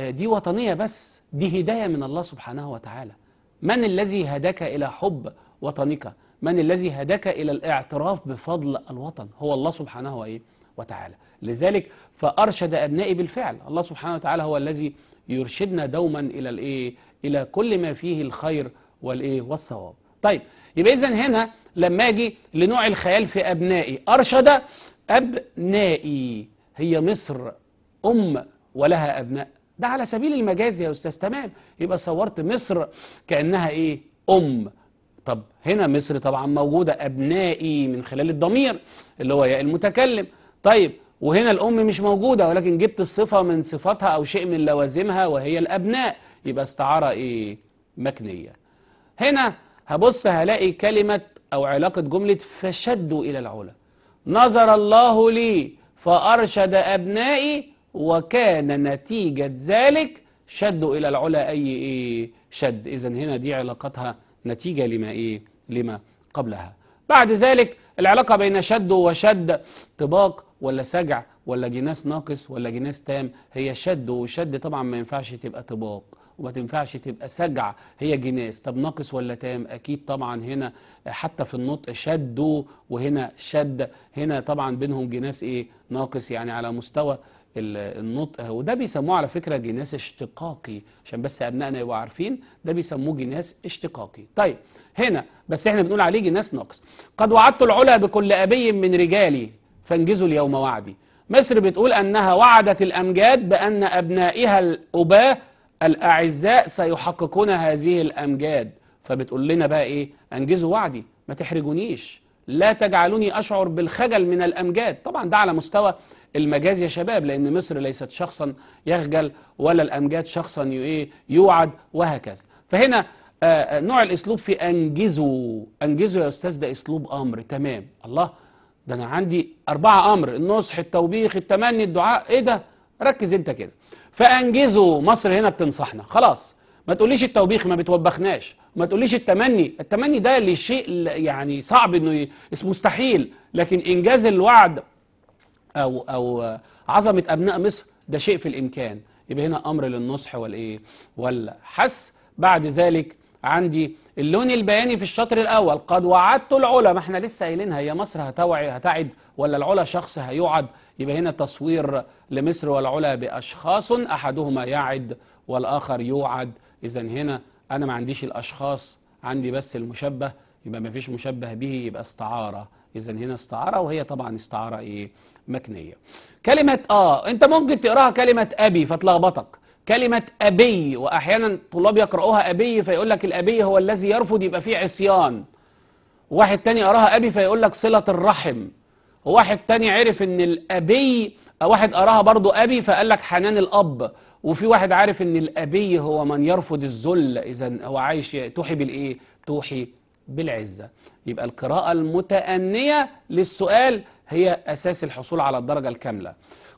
آه، دي وطنية بس دي هداية من الله سبحانه وتعالى من الذي هداك إلى حب وطنك من الذي هداك إلى الاعتراف بفضل الوطن هو الله سبحانه وتعالى وتعالى لذلك فأرشد أبنائي بالفعل الله سبحانه وتعالى هو الذي يرشدنا دوما إلى الإيه إلى كل ما فيه الخير والإيه والصواب طيب يبقى إذن هنا لما أجي لنوع الخيال في أبنائي أرشد أبنائي هي مصر أم ولها أبناء ده على سبيل المجاز يا أستاذ تمام يبقى صورت مصر كأنها إيه أم طب هنا مصر طبعا موجودة أبنائي من خلال الضمير اللي هو ياء المتكلم طيب وهنا الأم مش موجودة ولكن جبت الصفة من صفاتها أو شيء من لوازمها وهي الأبناء يبقى استعارة إيه؟ مكنية هنا هبص هلاقي كلمة أو علاقة جملة فشدوا إلى العلا نظر الله لي فأرشد أبنائي وكان نتيجة ذلك شدوا إلى العلا أي إيه شد إذا هنا دي علاقتها نتيجة لما إيه لما قبلها بعد ذلك العلاقة بين شد وشد طباق ولا سجع ولا جناس ناقص ولا جناس تام هي شد وشد طبعا ما ينفعش تبقى طباق وما تنفعش تبقى سجع هي جناس طب ناقص ولا تام اكيد طبعا هنا حتى في النطق شد وهنا شد هنا طبعا بينهم جناس ايه ناقص يعني على مستوى النطق آه، وده بيسموه على فكرة جناس اشتقاقي عشان بس أبنائنا يبقوا عارفين ده بيسموه جناس اشتقاقي طيب هنا بس احنا بنقول عليه جناس ناقص قد وعدت العلا بكل أبي من رجالي فانجزوا اليوم وعدي مصر بتقول أنها وعدت الأمجاد بأن أبنائها الأباء الأعزاء سيحققون هذه الأمجاد فبتقول لنا بقى إيه أنجزوا وعدي ما تحرجونيش لا تجعلوني أشعر بالخجل من الأمجاد طبعا ده على مستوى المجاز يا شباب لأن مصر ليست شخصا يخجل ولا الأمجاد شخصا إيه، يوعد وهكذا فهنا آه، آه، نوع الأسلوب في أنجزوا أنجزوا يا أستاذ ده أسلوب أمر تمام الله ده أنا عندي أربعة أمر النصح التوبيخ التمني الدعاء إيه ده ركز أنت كده فأنجزوا مصر هنا بتنصحنا خلاص ما تقوليش التوبيخ ما بتوبخناش ما تقوليش التمني التمني ده اللي شيء يعني صعب انه مستحيل لكن انجاز الوعد او او عظمه ابناء مصر ده شيء في الامكان يبقى هنا امر للنصح والايه والحس بعد ذلك عندي اللون البياني في الشطر الاول قد وعدت العلا ما احنا لسه قايلينها هي مصر هتوعي هتعد ولا العلا شخص هيوعد يبقى هنا تصوير لمصر والعلا باشخاص احدهما يعد والاخر يوعد اذا هنا أنا ما عنديش الأشخاص عندي بس المشبه يبقى ما فيش مشبه به يبقى استعارة إذا هنا استعارة وهي طبعا استعارة إيه مكنية كلمة آه أنت ممكن تقراها كلمة أبي فتلخبطك كلمة أبي وأحيانا الطلاب يقرأوها أبي فيقول لك الأبي هو الذي يرفض يبقى فيه عصيان واحد تاني قراها أبي فيقول لك صلة الرحم واحد تاني عرف ان الابي واحد قراها برضو ابي فقال لك حنان الاب وفي واحد عارف ان الابي هو من يرفض الذل اذا هو عايش توحي بالايه توحي بالعزه يبقى القراءه المتانيه للسؤال هي اساس الحصول على الدرجه الكامله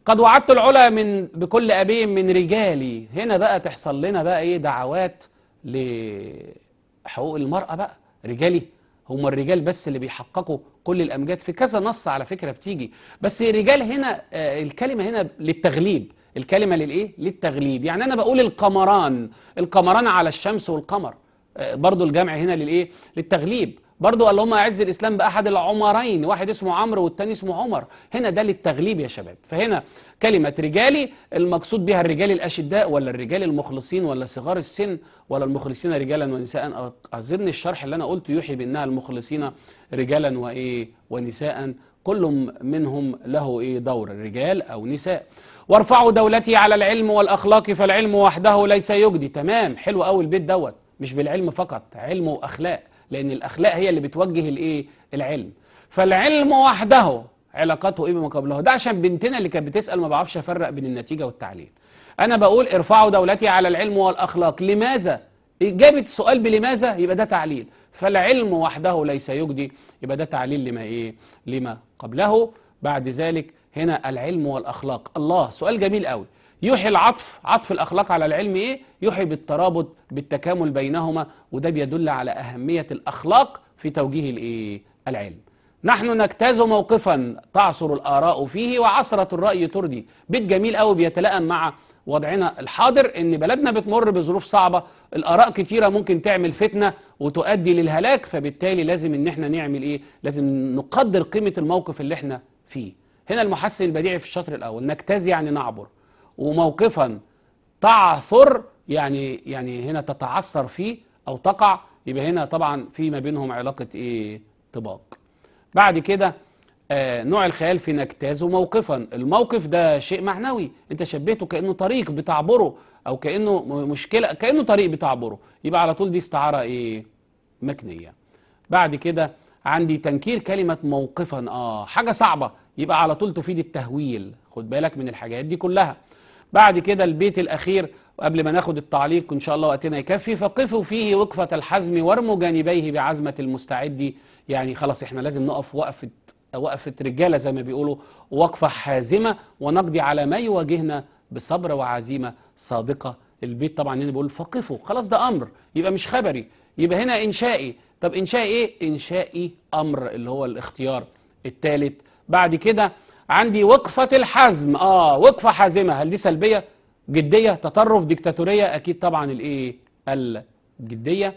قد وعدت العلا من بكل ابي من رجالي هنا بقى تحصل لنا بقى ايه دعوات لحقوق المراه بقى رجالي هم الرجال بس اللي بيحققوا كل الامجاد في كذا نص على فكره بتيجي بس الرجال هنا آه، الكلمه هنا للتغليب الكلمة للإيه؟ للتغليب يعني أنا بقول القمران القمران على الشمس والقمر آه، برضو الجمع هنا للإيه؟ للتغليب برضو اللهم أعز الإسلام بأحد العمرين واحد اسمه عمرو والتاني اسمه عمر هنا ده للتغليب يا شباب فهنا كلمة رجالي المقصود بها الرجال الأشداء ولا الرجال المخلصين ولا صغار السن ولا المخلصين رجالا ونساء أظن الشرح اللي أنا قلته يوحي بأنها المخلصين رجالا وإيه ونساء كل منهم له إيه دور رجال أو نساء وارفعوا دولتي على العلم والأخلاق فالعلم وحده ليس يجدي تمام حلو قوي البيت دوت مش بالعلم فقط علم وأخلاق لأن الأخلاق هي اللي بتوجه الإيه العلم فالعلم وحده علاقته إيه بما قبله ده عشان بنتنا اللي كانت بتسأل ما بعرفش أفرق بين النتيجة والتعليل أنا بقول ارفعوا دولتي على العلم والأخلاق لماذا؟ جابت سؤال بلماذا يبقى ده تعليل فالعلم وحده ليس يجدي يبقى ده تعليل لما إيه؟ لما قبله بعد ذلك هنا العلم والأخلاق الله سؤال جميل قوي يوحي العطف عطف الأخلاق على العلم إيه؟ يوحي بالترابط بالتكامل بينهما وده بيدل على أهمية الأخلاق في توجيه الإيه؟ العلم نحن نجتاز موقفا تعصر الآراء فيه وعصرة الرأي تردي بيت جميل قوي بيتلائم مع وضعنا الحاضر ان بلدنا بتمر بظروف صعبه الاراء كتيره ممكن تعمل فتنه وتؤدي للهلاك فبالتالي لازم ان احنا نعمل ايه لازم نقدر قيمه الموقف اللي احنا فيه هنا المحسن البديعي في الشطر الاول نجتازي يعني نعبر وموقفا تعثر يعني يعني هنا تتعثر فيه او تقع يبقى هنا طبعا في ما بينهم علاقه ايه طباق بعد كده آه، نوع الخيال في نجتازه موقفا الموقف ده شيء معنوي انت شبهته كانه طريق بتعبره او كانه مشكله كانه طريق بتعبره يبقى على طول دي استعاره ايه مكنيه بعد كده عندي تنكير كلمه موقفا اه حاجه صعبه يبقى على طول تفيد التهويل خد بالك من الحاجات دي كلها بعد كده البيت الاخير وقبل ما ناخد التعليق ان شاء الله وقتنا يكفي فقفوا فيه وقفه الحزم وارموا جانبيه بعزمه المستعد يعني خلاص احنا لازم نقف وقفه وقفة رجالة زي ما بيقولوا وقفة حازمة ونقضي على ما يواجهنا بصبر وعزيمة صادقة البيت طبعا هنا بيقول فقفوا خلاص ده أمر يبقى مش خبري يبقى هنا إنشائي طب إنشائي إيه؟ إنشائي أمر اللي هو الاختيار الثالث بعد كده عندي وقفة الحزم آه وقفة حازمة هل دي سلبية؟ جدية تطرف ديكتاتورية أكيد طبعا الإيه؟ الجدية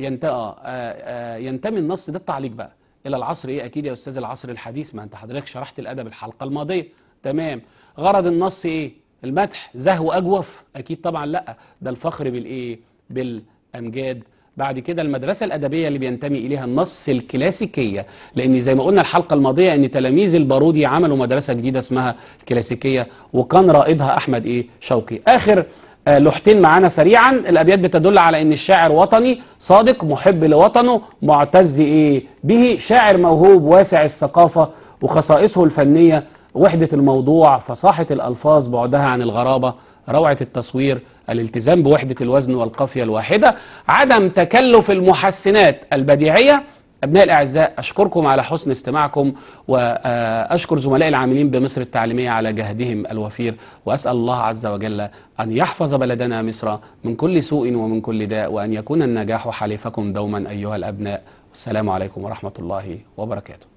آه، آه، آه، ينتمي النص ده التعليق بقى الى العصر ايه اكيد يا استاذ العصر الحديث ما انت حضرتك شرحت الادب الحلقه الماضيه تمام غرض النص ايه المدح زهو اجوف اكيد طبعا لا ده الفخر بالايه بالامجاد بعد كده المدرسة الأدبية اللي بينتمي إليها النص الكلاسيكية لأن زي ما قلنا الحلقة الماضية أن تلاميذ البارودي عملوا مدرسة جديدة اسمها الكلاسيكية وكان رائدها أحمد إيه شوقي آخر آه، لوحتين معانا سريعا الابيات بتدل على ان الشاعر وطني صادق محب لوطنه معتز ايه به شاعر موهوب واسع الثقافه وخصائصه الفنيه وحده الموضوع فصاحه الالفاظ بعدها عن الغرابه روعه التصوير الالتزام بوحده الوزن والقافيه الواحده عدم تكلف المحسنات البديعيه أبناء الأعزاء أشكركم على حسن استماعكم وأشكر زملائي العاملين بمصر التعليمية على جهدهم الوفير وأسأل الله عز وجل أن يحفظ بلدنا مصر من كل سوء ومن كل داء وأن يكون النجاح حليفكم دوما أيها الأبناء والسلام عليكم ورحمة الله وبركاته